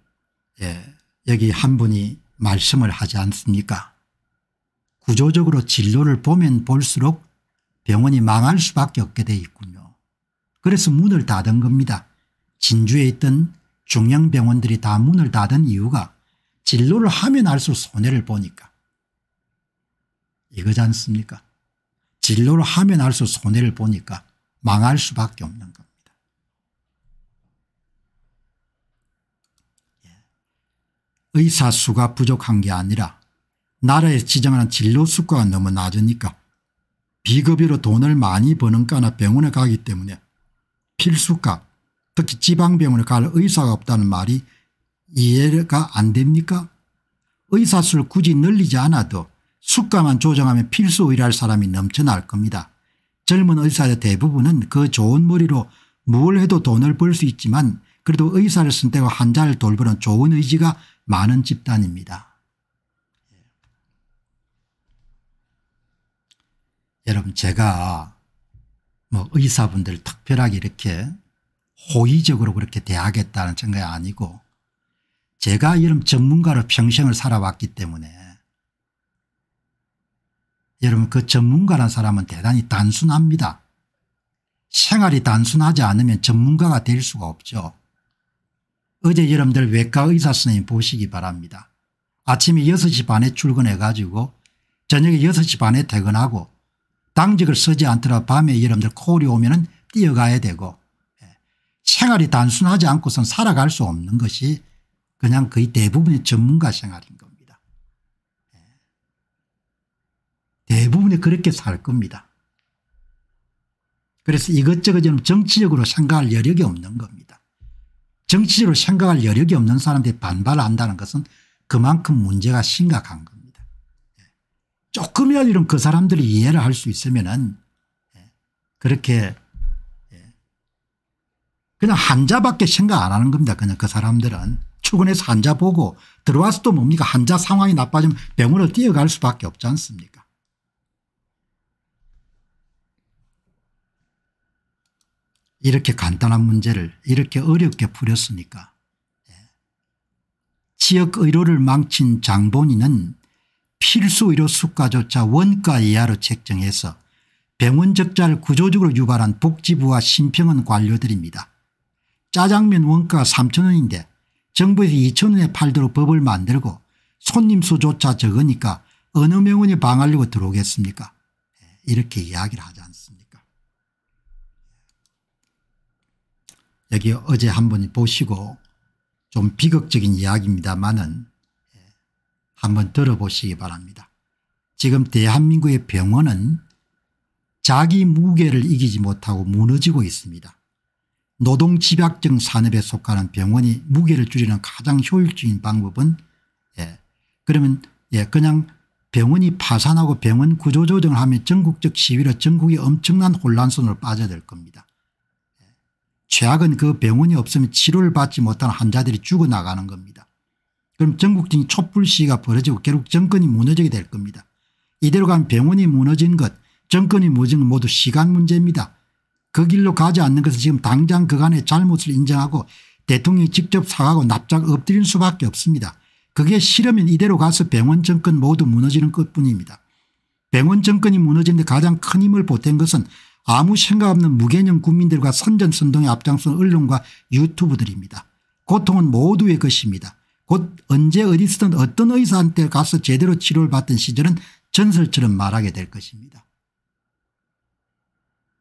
예, 여기 한 분이 말씀을 하지 않습니까 구조적으로 진로를 보면 볼수록 병원이 망할 수밖에 없게 돼 있군요. 그래서 문을 닫은 겁니다. 진주에 있던 중형병원들이 다 문을 닫은 이유가 진로를 하면 할수록 손해를 보니까. 이거지 않습니까? 진로를 하면 할수록 손해를 보니까 망할 수밖에 없는 겁니다. 의사 수가 부족한 게 아니라 나라에 지정하는 진료 수가 너무 낮으니까 비급여로 돈을 많이 버는 과나 병원에 가기 때문에 필수과 특히 지방병원에 갈 의사가 없다는 말이 이해가 안 됩니까 의사 수를 굳이 늘리지 않아도 수가만 조정하면 필수 의료할 사람이 넘쳐날 겁니다. 젊은 의사의 대부분은 그 좋은 머리로 뭘 해도 돈을 벌 수 있지만 그래도 의사를 선택하고 환자를 돌보는 좋은 의지가 많은 집단입니다. 예. 여러분, 제가 뭐 의사분들 특별하게 이렇게 호의적으로 그렇게 대하겠다는 생각이 아니고 제가 여러 전문가로 평생을 살아왔기 때문에 여러분 그 전문가란 사람은 대단히 단순합니다. 생활이 단순하지 않으면 전문가가 될 수가 없죠. 어제 여러분들 외과 의사 선생님 보시기 바랍니다. 아침에 6시 반에 출근해 가지고 저녁에 6시 반에 퇴근하고 당직을 쓰지 않더라 도 밤에 여러분들 코울이 오면 은 뛰어가야 되고 예, 생활이 단순하지 않고선 살아갈 수 없는 것이 그냥 거의 대부분의 전문가 생활인 겁니다. 예, 대부분이 그렇게 살 겁니다. 그래서 이것저것 정치적으로 생각할 여력이 없는 겁니다. 정치적으로 생각할 여력이 없는 사람들이 반발을 한다는 것은 그만큼 문제가 심각한 겁니다. 예. 조금이라도 그 사람들이 이해를 할 수 있으면은 예. 그렇게 예. 그냥 한자밖에 생각 안 하는 겁니다. 그냥 그 사람들은 출근해서 한자 보고 들어와서 또 뭡니까 한자 상황이 나빠지면 병원을 뛰어갈 수밖에 없지 않습니까 이렇게 간단한 문제를 이렇게 어렵게 풀였으니까. 예. 지역 의료를 망친 장본인은 필수 의료 수가조차 원가 이하로 책정해서 병원 적자를 구조적으로 유발한 복지부와 심평원 관료들입니다. 짜장면 원가가 3천원인데 정부에서 2천원에 팔도록 법을 만들고 손님 수조차 적으니까 어느 명원이 방하려고 들어오겠습니까 예, 이렇게 이야기를 하자. 여기 어제 한번 보시고 좀 비극적인 이야기입니다만은 예, 한번 들어보시기 바랍니다. 지금 대한민국의 병원은 자기 무게를 이기지 못하고 무너지고 있습니다. 노동 집약적 산업에 속하는 병원이 무게를 줄이는 가장 효율적인 방법은 예 그러면 예 그냥 병원이 파산하고 병원 구조조정을 하면 전국적 시위로 전국이 엄청난 혼란손으로 빠져들 겁니다. 최악은 그 병원이 없으면 치료를 받지 못한 환자들이 죽어나가는 겁니다. 그럼 전국적인 촛불 시위가 벌어지고 결국 정권이 무너지게 될 겁니다. 이대로 가면 병원이 무너진 것 정권이 무너진 것 모두 시간 문제입니다. 그 길로 가지 않는 것은 지금 당장 그간의 잘못을 인정하고 대통령이 직접 사과하고 납작 엎드린 수밖에 없습니다. 그게 싫으면 이대로 가서 병원 정권 모두 무너지는 것뿐입니다. 병원 정권이 무너지는데 가장 큰 힘을 보탠 것은 아무 생각 없는 무개념 국민들과 선전선동의 앞장선 언론과 유튜브들입니다. 고통은 모두의 것입니다. 곧 언제 어디서든 어떤 의사한테 가서 제대로 치료를 받던 시절은 전설처럼 말하게 될 것입니다.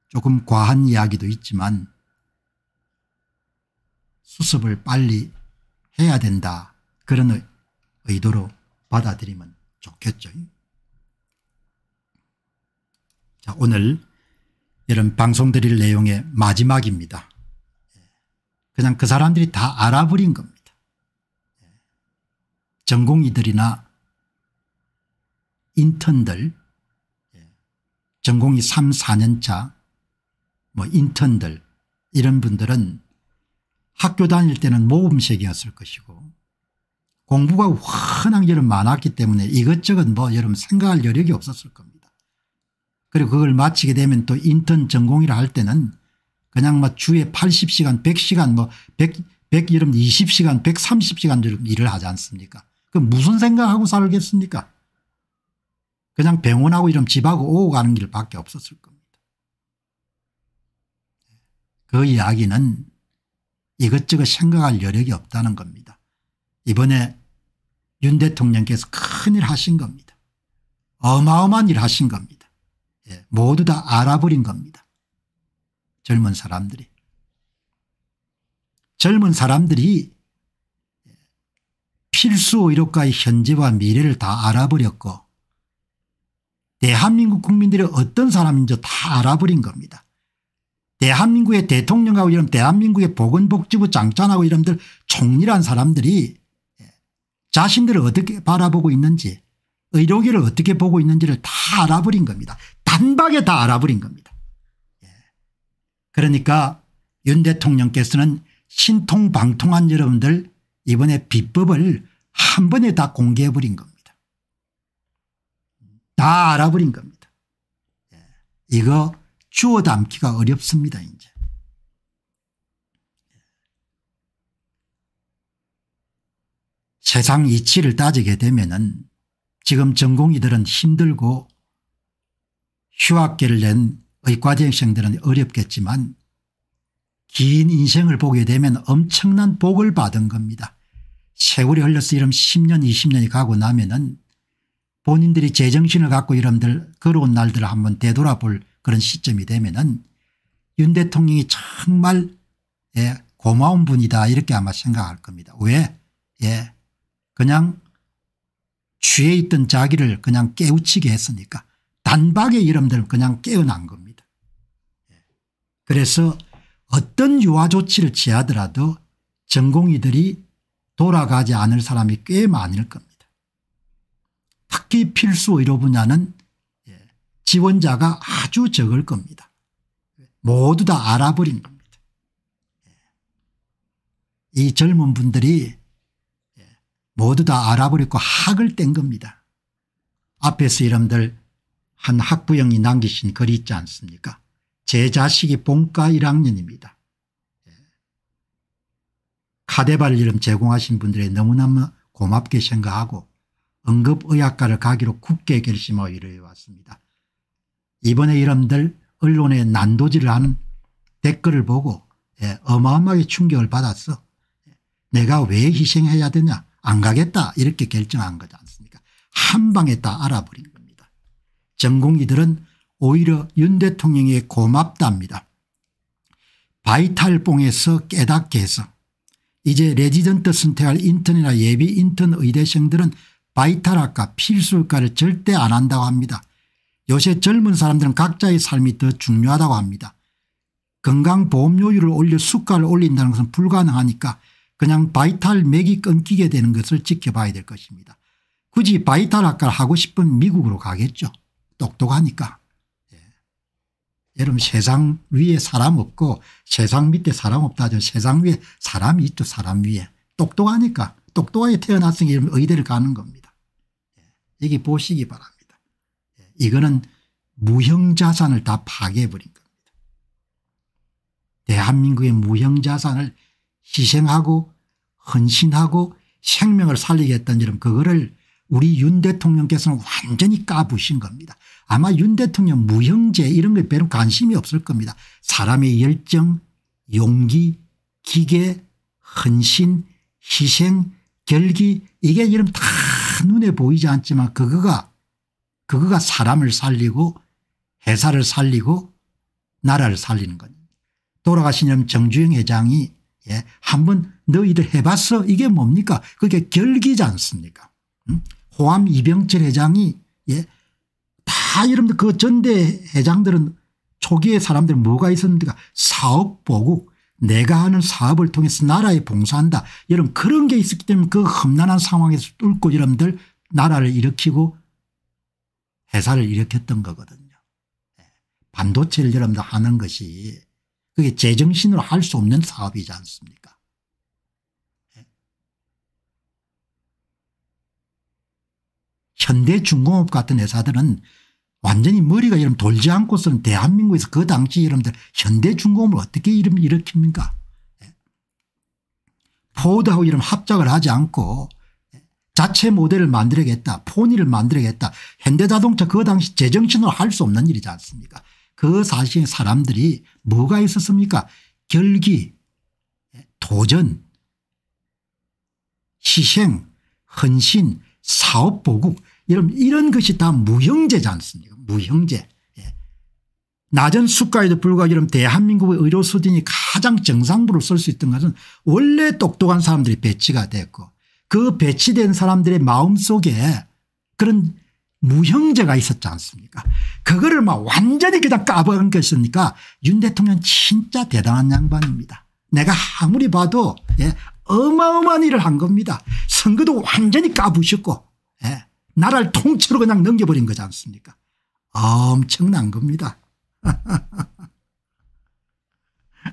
조금 과한 이야기도 있지만 수습을 빨리 해야 된다 그런 의도로 받아들이면 좋겠죠. 자 오늘 이런 방송 드릴 내용의 마지막입니다. 그냥 그 사람들이 다 알아버린 겁니다. 전공이들이나 인턴들 전공이 3 4년차 뭐 인턴들 이런 분들은 학교 다닐 때는 모범생이었을 것이고 공부가 워낙 여름 많았기 때문에 이것저것 뭐 여름 생각할 여력이 없었을 겁니다. 그리고 그걸 마치게 되면 또 인턴 전공이라 할 때는 그냥 막 뭐 주에 80시간 100시간 뭐 100, 100 이름 20시간 130시간 일을 하지 않습니까 그 무슨 생각하고 살겠습니까 그냥 병원하고 이런 집하고 오고 가는 길밖에 없었을 겁니다. 그 이야기는 이것저것 생각할 여력이 없다는 겁니다. 이번에 윤 대통령께서 큰일 하신 겁니다. 어마어마한 일 하신 겁니다. 예, 모두 다 알아버린 겁니다. 젊은 사람들이. 젊은 사람들이 필수 의료과의 현재와 미래를 다 알아버렸고 대한민국 국민들이 어떤 사람인지 다 알아버린 겁니다. 대한민국의 대통령하고 이런 대한민국의 보건복지부 장관하고 이런들 총리란 사람들이 자신들을 어떻게 바라보고 있는지 의료계를 어떻게 보고 있는지를 다 알아버린 겁니다. 단박에 다 알아버린 겁니다. 예. 그러니까 윤 대통령께서는 신통방통한 여러분들 이번에 비법을 한 번에 다 공개해버린 겁니다. 다 알아버린 겁니다. 예. 이거 주워 담기가 어렵습니다 이제. 세상 이치를 따지게 되면 은 지금 전공의들은 힘들고 휴학계를 낸 의과대학생들은 어렵겠지만 긴 인생을 보게 되면 엄청난 복을 받은 겁니다. 세월이 흘러서 이런 10년 20년이 가고 나면은 본인들이 제정신을 갖고 이런들 걸어온 날들을 한번 되돌아볼 그런 시점이 되면은 윤 대통령이 정말 예, 고마운 분이다 이렇게 아마 생각할 겁니다. 왜? 예, 그냥 취해 있던 자기를 그냥 깨우치게 했으니까 단박에 이름들 그냥 깨어난 겁니다. 예. 그래서 어떤 유화 조치를 취하더라도 전공의들이 돌아가지 않을 사람이 꽤 많을 겁니다. 특히 필수 의료 분야는 예, 지원자가 아주 적을 겁니다. 모두 다 알아버린 겁니다. 예. 이 젊은 분들이 모두 다 알아버렸고 학을 뗀 겁니다. 앞에서 이름들한 학부형이 남기신 글이 있지 않습니까 제 자식이 본과 1학년입니다. 예. 카데발 이름 제공하신 분들에 너무나 고맙게 생각하고 응급의학과를 가기로 굳게 결심하기로해왔습니다 이번에 이름들 언론에 난도질을 하는 댓글을 보고 예, 어마어마하게 충격을 받았어. 예, 내가 왜 희생해야 되냐 안 가겠다 이렇게 결정한 거지 않습니까 한 방에 다 알아버린 겁니다. 전공이들은 오히려 윤 대통령에 고맙답니다. 바이탈봉에서 깨닫게 해서 이제 레지던트 선택할 인턴이나 예비 인턴 의대생들은 바이탈학과 필수학과를 절대 안 한다고 합니다. 요새 젊은 사람들은 각자의 삶이 더 중요하다고 합니다. 건강보험료율을 올려 수가를 올린다는 것은 불가능하니까 그냥 바이탈 맥이 끊기게 되는 것을 지켜봐야 될 것입니다. 굳이 바이탈 학과를 하고 싶은 미국으로 가겠죠. 똑똑하니까. 예. 여러분 세상 위에 사람 없고 세상 밑에 사람 없다 하죠. 세상 위에 사람이 있죠. 사람 위에. 똑똑하니까. 똑똑하게 태어났으니 의대를 가는 겁니다. 예. 여기 보시기 바랍니다. 예. 이거는 무형자산을 다 파괴해버린 겁니다. 대한민국의 무형자산을 희생하고 헌신하고 생명을 살리겠다는 이름 그거를 우리 윤 대통령께서는 완전히 까부신 겁니다. 아마 윤 대통령 무형제 이런 거에 별로 관심이 없을 겁니다. 사람의 열정 용기 기계 헌신 희생 결기 이게 이름 다 눈에 보이지 않지만 그거가 그거가 사람을 살리고 회사를 살리고 나라를 살리는 겁니다. 돌아가신 정주영 회장이 예. 한번 너희들 해봤어? 이게 뭡니까? 그게 결기지 않습니까? 응? 호암 이병철 회장이 예. 다 여러분들 그 전대 회장들은 초기에 사람들 뭐가 있었는가 사업 보고 내가 하는 사업을 통해서 나라에 봉사한다. 여러분 그런 게 있었기 때문에 그 험난한 상황에서 뚫고 여러분들 나라를 일으키고 회사를 일으켰던 거거든요. 예, 반도체를 여러분들 하는 것이 그게 제정신으로 할 수 없는 사업이지 않습니까 예. 현대중공업 같은 회사들은 완전히 머리가 이름 돌지 않고서는 대한민국에서 그 당시 이름들 현대중공업을 어떻게 이름 일으킵니까 예. 포드하고 이름 합작을 하지 않고 예. 자체 모델을 만들겠다 포니를 만들겠다 현대자동차 그 당시 제정신으로 할 수 없는 일이지 않습니까 그 사실에 사람들이 뭐가 있었습니까 결기 도전 희생 헌신 사업보국 이런, 이런 것이 다 무형제지 않습니까 무형제 예. 낮은 수가에도 불구하고 대한민국의 의료 수준이 가장 정상부로 쓸수 있던 것은 원래 똑똑한 사람들이 배치가 됐고 그 배치된 사람들의 마음속에 그런 무형제가 있었지 않습니까 그거를 막 완전히 그냥 까버린 것이니까 윤 대통령 진짜 대단한 양반입니다. 내가 아무리 봐도 예, 어마어마한 일을 한 겁니다. 선거도 완전히 까부셨고 예, 나라를 통째로 그냥 넘겨버린 거지 않습니까 엄청난 겁니다.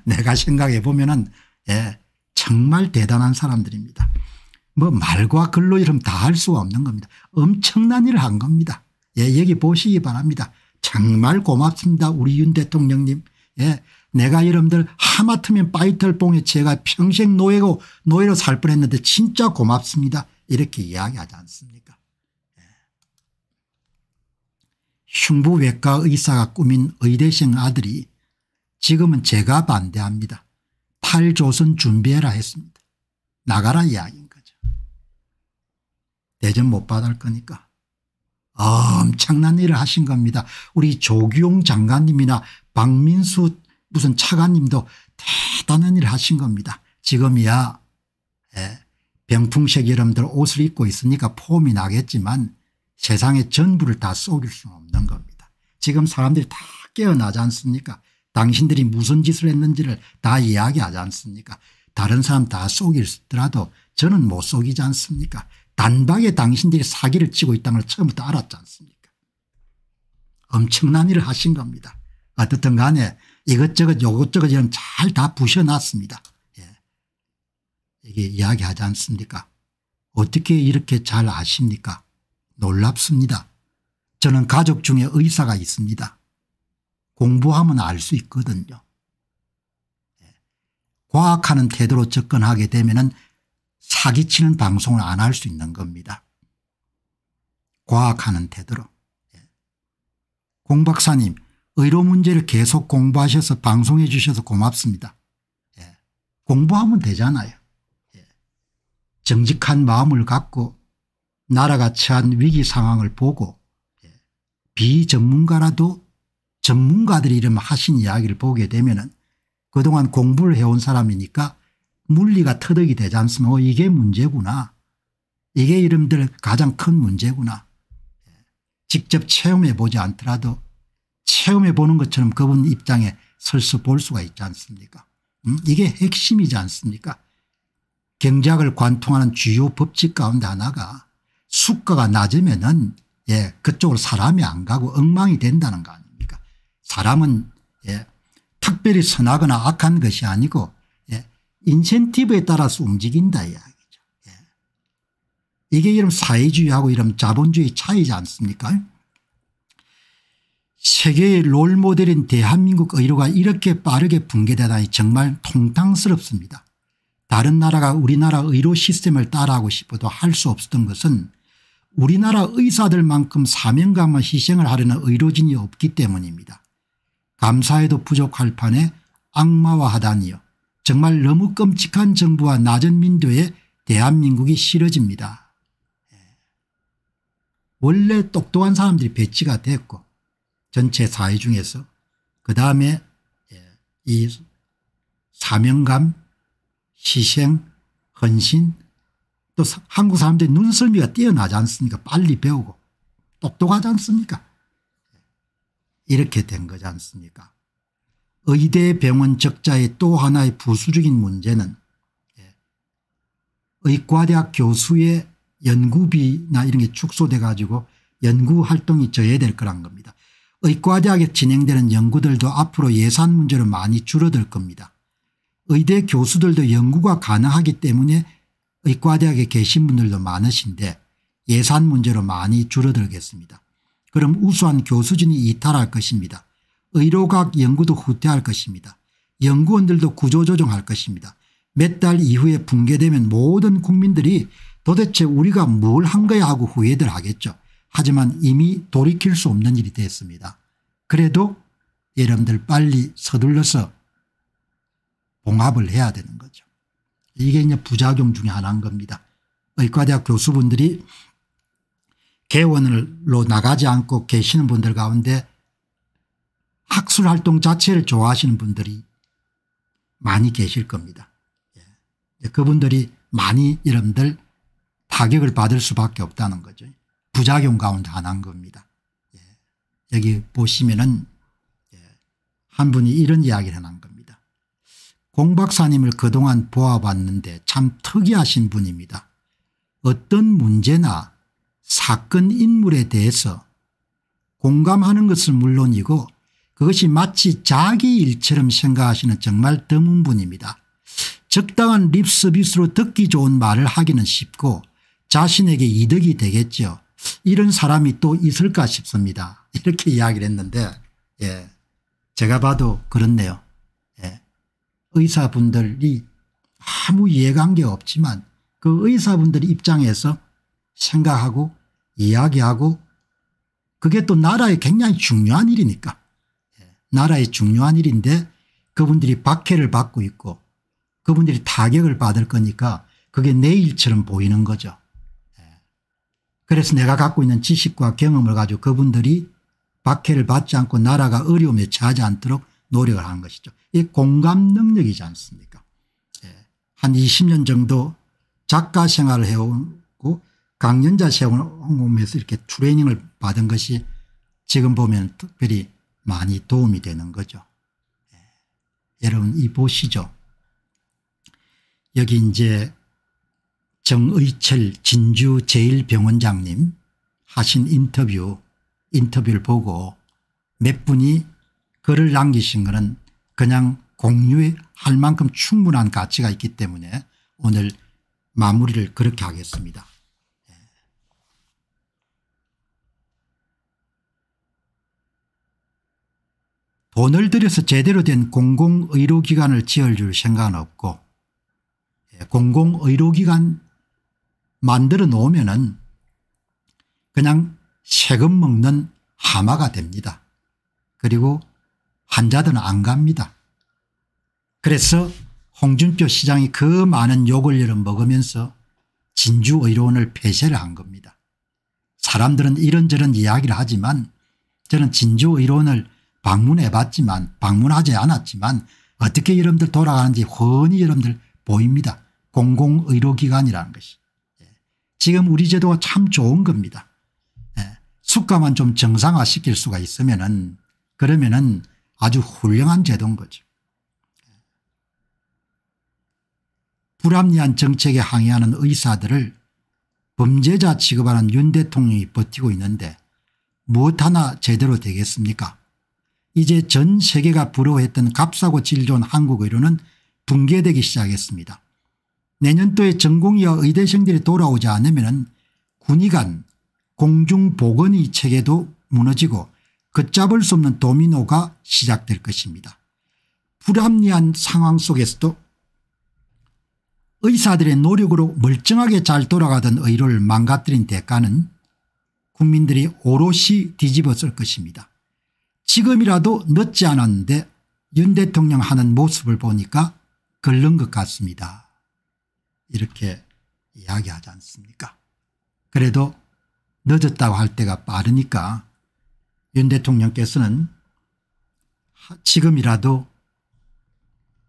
내가 생각해 보면 은 예, 정말 대단한 사람들입니다. 뭐 말과 글로 이름 다 할 수가 없는 겁니다. 엄청난 일을 한 겁니다. 예, 여기 보시기 바랍니다. 정말 고맙습니다. 우리 윤 대통령님. 예, 내가 여러분들 하마터면 파이털봉에 제가 평생 노예고 노예로 살 뻔했는데 진짜 고맙습니다. 이렇게 이야기하지 않습니까? 예. 흉부외과 의사가 꾸민 의대생 아들이 지금은 제가 반대합니다. 팔조선 준비해라 했습니다. 나가라 이야기. 대전못 받을 거니까. 엄청난 일을 하신 겁니다. 우리 조규용 장관님이나 박민수 무슨 차관님도 대단한 일을 하신 겁니다. 지금이야 예, 병풍색 여러분들 옷을 입고 있으니까 폼이 나겠지만 세상의 전부를 다 쏟을 수는 없는 겁니다. 지금 사람들이 다 깨어나지 않습니까 당신들이 무슨 짓을 했는지를 다 이야기하지 않습니까 다른 사람 다 속이더라도 저는 못 속이지 않습니까 단박에 당신들이 사기를 치고 있다는 걸 처음부터 알았지 않습니까 엄청난 일을 하신 겁니다. 어떻든 간에 이것저것 이것저것 이런 잘다 부셔놨습니다. 예. 이게 이야기하지 않습니까 어떻게 이렇게 잘 아십니까 놀랍습니다. 저는 가족 중에 의사가 있습니다. 공부하면 알 수 있거든요. 예. 과학하는 태도로 접근하게 되면 사기치는 방송을 안 할 수 있는 겁니다. 과학하는 태도로. 예. 공 박사님 의료 문제를 계속 공부하셔서 방송해 주셔서 고맙습니다. 예. 공부하면 되잖아요. 예. 정직한 마음을 갖고 나라가 처한 위기 상황을 보고 비전문가라도 전문가들이 이름 하신 이야기를 보게 되면 그동안 공부를 해온 사람이니까 물리가 터득이 되지 않습니까? 어, 이게 문제구나. 이게 이름들 가장 큰 문제구나. 직접 체험해 보지 않더라도 체험해 보는 것처럼 그분 입장에 설서 볼 수가 있지 않습니까? 음? 이게 핵심이지 않습니까? 경제학을 관통하는 주요 법칙 가운데 하나가 수가가 낮으면은 예, 그쪽으로 사람이 안 가고 엉망이 된다는 거 아닙니까? 사람은 예, 특별히 선하거나 악한 것이 아니고 인센티브에 따라서 움직인다 이야기죠. 예. 이게 이런 사회주의하고 이런 자본주의 차이지 않습니까? 세계의 롤모델인 대한민국 의료가 이렇게 빠르게 붕괴되다니 정말 통탕스럽습니다 다른 나라가 우리나라 의료 시스템을 따라하고 싶어도 할 수 없었던 것은 우리나라 의사들만큼 사명감을 희생을 하려는 의료진이 없기 때문입니다. 감사에도 부족할 판에 악마와하다니요 정말 너무 끔찍한 정부와 낮은 민도에 대한민국이 싫어집니다. 예. 원래 똑똑한 사람들이 배치가 됐고 전체 사회 중에서 그 다음에 예, 이 사명감 희생 헌신 또 한국 사람들 눈썰미가 뛰어나지 않습니까 빨리 배우고 똑똑하지 않습니까 예. 이렇게 된 거지 않습니까 의대 병원 적자의 또 하나의 부수적인 문제는 예, 의과대학 교수의 연구비나 이런 게 축소돼 가지고 연구활동이 저해될 거란 겁니다. 의과대학에 진행되는 연구들도 앞으로 예산 문제로 많이 줄어들 겁니다. 의대 교수들도 연구가 가능하기 때문에 의과대학에 계신 분들도 많으신데 예산 문제로 많이 줄어들겠습니다. 그럼 우수한 교수진이 이탈할 것입니다. 의료과학 연구도 후퇴할 것입니다. 연구원들도 구조조정할 것입니다. 몇 달 이후에 붕괴되면 모든 국민들이 도대체 우리가 뭘 한 거야 하고 후회들 하겠죠. 하지만 이미 돌이킬 수 없는 일이 됐습니다. 그래도 여러분들 빨리 서둘러서 봉합을 해야 되는 거죠. 이게 이제 부작용 중에 하나인 겁니다. 의과대학 교수분들이 개원으로 나가지 않고 계시는 분들 가운데 학술 활동 자체를 좋아하시는 분들이 많이 계실 겁니다. 예. 그분들이 많이 이러들 타격을 받을 수밖에 없다는 거죠. 부작용 가운데 하나인 겁니다. 예. 여기 보시면은 예. 한 분이 이런 이야기를 해놓은 겁니다. 공 박사님을 그동안 보아봤는데 참 특이하신 분입니다. 어떤 문제나 사건 인물에 대해서 공감하는 것은 물론이고 그것이 마치 자기 일처럼 생각하시는 정말 드문 분입니다. 적당한 립서비스로 듣기 좋은 말을 하기는 쉽고 자신에게 이득이 되겠죠. 이런 사람이 또 있을까 싶습니다. 이렇게 이야기를 했는데 예. 제가 봐도 그렇네요. 예. 의사분들이 아무 이해관계 없지만 그 의사분들 입장에서 생각하고 이야기하고 그게 또 나라에 굉장히 중요한 일이니까 나라의 중요한 일인데 그분들이 박해를 받고 있고 그분들이 타격을 받을 거니까 그게 내 일처럼 보이는 거죠. 예. 그래서 내가 갖고 있는 지식과 경험을 가지고 그분들이 박해를 받지 않고 나라가 어려움에 처하지 않도록 노력을 한 것이죠. 이 공감 능력이지 않습니까 예. 한 20년 정도 작가 생활을 해오고 강연자 생활을 해오면서 이렇게 트레이닝을 받은 것이 지금 보면 특별히 많이 도움이 되는 거죠. 예. 여러분 이 보시죠. 여기 이제 정의철 진주제일병원장님 하신 인터뷰 인터뷰를 보고 몇 분이 글을 남기신 것은 그냥 공유할 만큼 충분한 가치가 있기 때문에 오늘 마무리를 그렇게 하겠습니다. 돈을 들여서 제대로 된 공공의료기관을 지어줄 생각은 없고 예, 공공의료기관 만들어 놓으면 은 그냥 세금 먹는 하마가 됩니다. 그리고 환자들은 안 갑니다. 그래서 홍준표 시장이 그 많은 욕을 여름 먹으면서 진주의료원을 폐쇄를 한 겁니다. 사람들은 이런저런 이야기를 하지만 저는 진주의료원을 방문해 봤지만 방문하지 않았지만 어떻게 여러분들 돌아가는지 훤히 여러분들 보입니다. 공공의료기관이라는 것이. 예. 지금 우리 제도가 참 좋은 겁니다. 예. 숙가만 좀 정상화시킬 수가 있으면 은 그러면 은 아주 훌륭한 제도인 거죠. 예. 불합리한 정책에 항의하는 의사들을 범죄자 취급하는 윤 대통령이 버티고 있는데 무엇 하나 제대로 되겠습니까 이제 전 세계가 부러워했던 값싸고 질 좋은 한국 의료는 붕괴되기 시작했습니다. 내년도에 전공의와 의대생들이 돌아오지 않으면 군의관 공중보건의 체계도 무너지고 걷잡을 수 없는 도미노가 시작될 것입니다. 불합리한 상황 속에서도 의사들의 노력으로 멀쩡하게 잘 돌아가던 의료를 망가뜨린 대가는 국민들이 오롯이 뒤집었을 것입니다. 지금이라도 늦지 않았는데 윤 대통령 하는 모습을 보니까 걸른 것 같습니다. 이렇게 이야기하지 않습니까 그래도 늦었다고 할 때가 빠르니까 윤 대통령께서는 지금이라도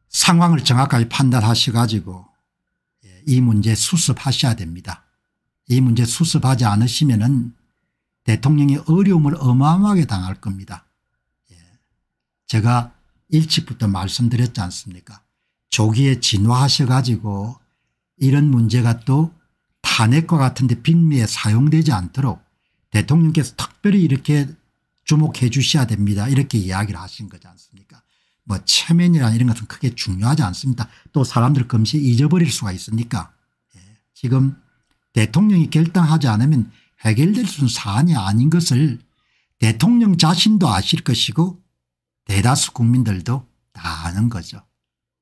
상황을 정확하게 판단하셔 가지고 예, 이 문제 수습하셔야 됩니다. 이 문제 수습하지 않으시면 은 대통령이 어려움을 어마어마하게 당할 겁니다. 제가 일찍부터 말씀드렸지 않습니까 조기에 진화하셔 가지고 이런 문제가 또 탄핵과 같은 데 빈미에 사용되지 않도록 대통령께서 특별히 이렇게 주목해 주셔야 됩니다. 이렇게 이야기를 하신 거지 않습니까 뭐 체면이나 이런 것은 크게 중요하지 않습니다. 또 사람들 금시 잊어버릴 수가 있습니까 예. 지금 대통령이 결단하지 않으면 해결될 수 있는 사안이 아닌 것을 대통령 자신도 아실 것이고 대다수 국민들도 다 아는 거죠.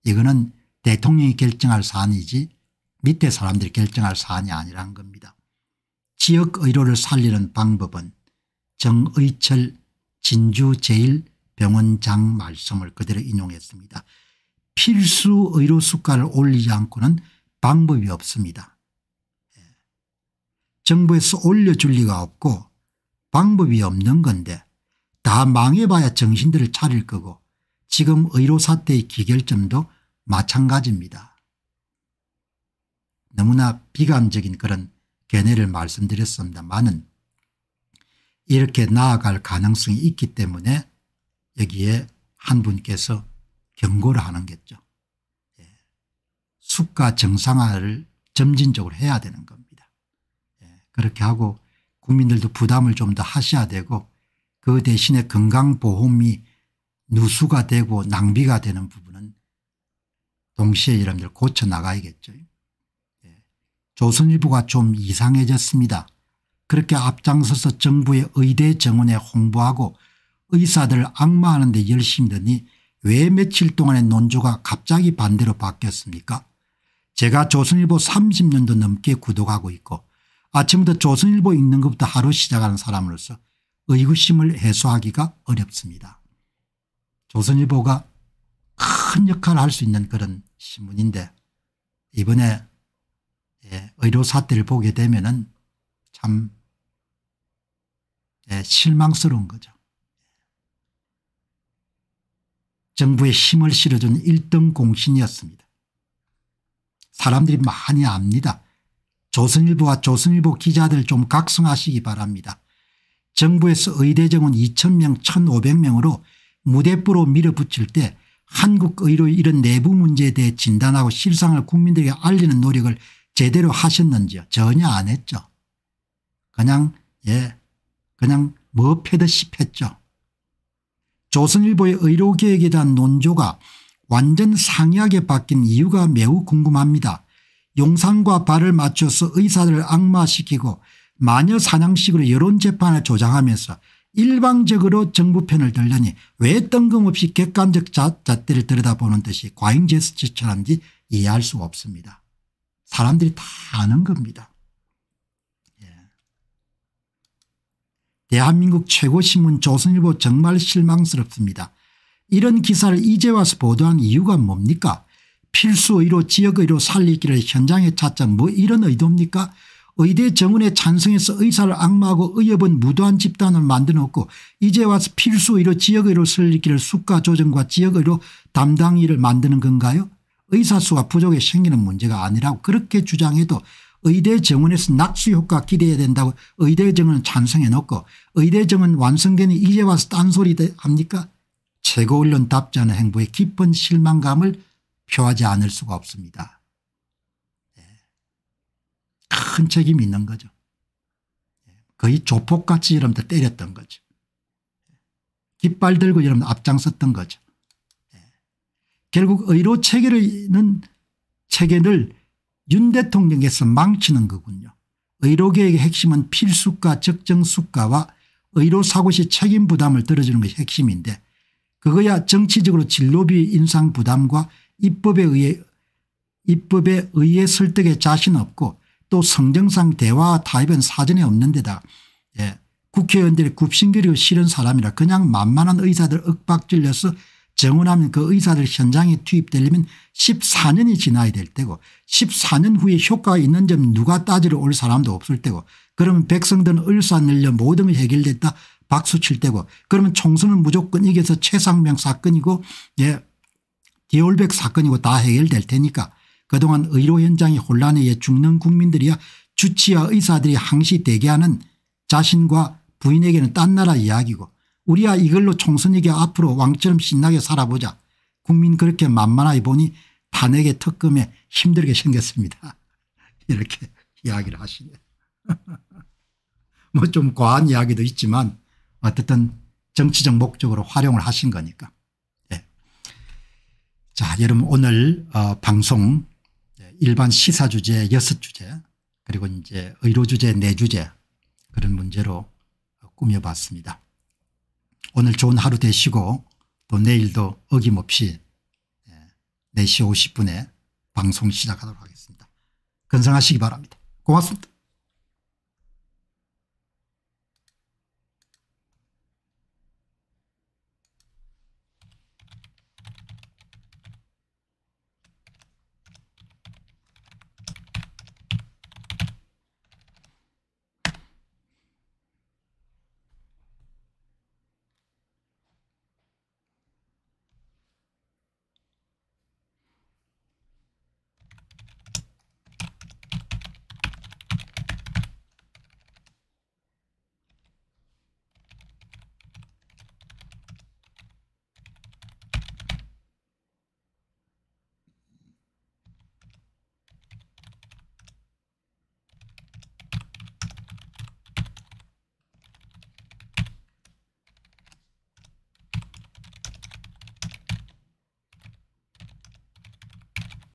이거는 대통령이 결정할 사안이지 밑에 사람들이 결정할 사안이 아니란 겁니다. 지역의료를 살리는 방법은 정의철 진주제일병원장 말씀을 그대로 인용했습니다. 필수 의료 수가를 올리지 않고는 방법이 없습니다. 예. 정부에서 올려줄 리가 없고 방법이 없는 건데 다 망해봐야 정신들을 차릴 거고 지금 의료 사태의 기결점도 마찬가지입니다. 너무나 비관적인 그런 견해를 말씀드렸습니다만은 이렇게 나아갈 가능성이 있기 때문에 여기에 한 분께서 경고를 하는 거죠. 예. 수가 정상화를 점진적으로 해야 되는 겁니다. 예. 그렇게 하고 국민들도 부담을 좀 더 하셔야 되고 그 대신에 건강보험이 누수가 되고 낭비가 되는 부분은 동시에 여러분들 고쳐나가야겠죠. 예. 조선일보가 좀 이상해졌습니다. 그렇게 앞장서서 정부의 의대 정원에 홍보하고 의사들 악마하는 데 열심히 드니 왜 며칠 동안의 논조가 갑자기 반대로 바뀌었습니까 제가 조선일보 30년도 넘게 구독하고 있고 아침부터 조선일보 읽는 것부터 하루 시작하는 사람으로서 의구심을 해소하기가 어렵습니다. 조선일보가 큰 역할을 할 수 있는 그런 신문인데 이번에 예, 의료 사태를 보게 되면 참 예, 실망스러운 거죠. 정부의 힘을 실어준 1등 공신이었습니다. 사람들이 많이 압니다. 조선일보와 조선일보 기자들 좀 각성하시기 바랍니다. 정부에서 의대정원 2000명 1500명으로 무대뿌로 밀어붙일 때 한국의료의 이런 내부 문제에 대해 진단하고 실상을 국민들에게 알리는 노력을 제대로 하셨는지요 전혀 안 했죠. 그냥 예 그냥 뭐 패듯이 팼죠. 조선일보의 의료계획에 대한 논조가 완전 상이하게 바뀐 이유가 매우 궁금합니다. 용산과 발을 맞춰서 의사를 악마시키고 마녀 사냥식으로 여론재판을 조장하면서 일방적으로 정부 편을 들려니 왜 뜬금없이 객관적 자, 잣대를 들여다보는 듯이 과잉 제스처처럼지 이해할 수 없습니다. 사람들이 다 아는 겁니다. 예. 대한민국 최고신문 조선일보 정말 실망스럽습니다. 이런 기사를 이제 와서 보도한 이유가 뭡니까 필수의료 지역의료 살리기를 현장에 찾자 뭐 이런 의도입니까 의대 정원에 찬성해서 의사를 악마하고 의협은 무도한 집단을 만들어놓고 이제 와서 필수의료 지역의료 설립기를 수가 조정과 지역의료 담당의를 만드는 건가요 의사수가 부족해 생기는 문제가 아니라고 그렇게 주장해도 의대 정원에서 낙수 효과 기대해야 된다고 의대 정원은 찬성해 놓고 의대 정원 완성되니 이제 와서 딴소리 합니까 최고언론 답지 않은 행보에 깊은 실망감을 표하지 않을 수가 없습니다. 큰 책임이 있는 거죠. 거의 조폭같이 여러분들 때렸던 거죠. 깃발 들고 여러분 앞장섰던 거죠. 결국 의료 체계는 체계를 윤 대통령에서 망치는 거군요. 의료계의 핵심은 필수과 적정수과와 의료사고시 책임 부담을 들어주는 것이 핵심인데 그거야 정치적으로 진로비 인상 부담과 입법에 의해 입법에 의해 설득에 자신 없고 또 성정상 대화 타입은 사전에 없는 데다 예. 국회의원들이 굽신거리고 싫은 사람이라 그냥 만만한 의사들 억박질려서 정원하면 그 의사들 현장에 투입되려면 14년이 지나야 될 때고 14년 후에 효과가 있는 점 누가 따지러 올 사람도 없을 때고 그러면 백성들은 을사늘려 모든 게 해결됐다 박수칠 때고 그러면 총선은 무조건 이겨서 최상명 사건이고 예 디올백 사건이고 다 해결될 테니까 그동안 의료 현장이 혼란에 의해 죽는 국민들이야 주치와 의사들이 항시 대기하는 자신과 부인에게는 딴 나라 이야기고 우리야 이걸로 총선 이겨 앞으로 왕처럼 신나게 살아보자. 국민 그렇게 만만하게 보니 탄핵의 특검에 힘들게 생겼습니다. 이렇게 이야기를 하시네. 뭐좀 과한 이야기도 있지만 어쨌든 정치적 목적으로 활용을 하신 거니까. 네. 자 여러분 오늘 어, 방송 일반 시사 주제 여섯 주제 그리고 이제 의료 주제 네 주제 그런 문제로 꾸며봤습니다. 오늘 좋은 하루 되시고 또 내일도 어김없이 4시 예, 50분에 방송 시작하도록 하겠습니다. 건성하시기 바랍니다. 고맙습니다.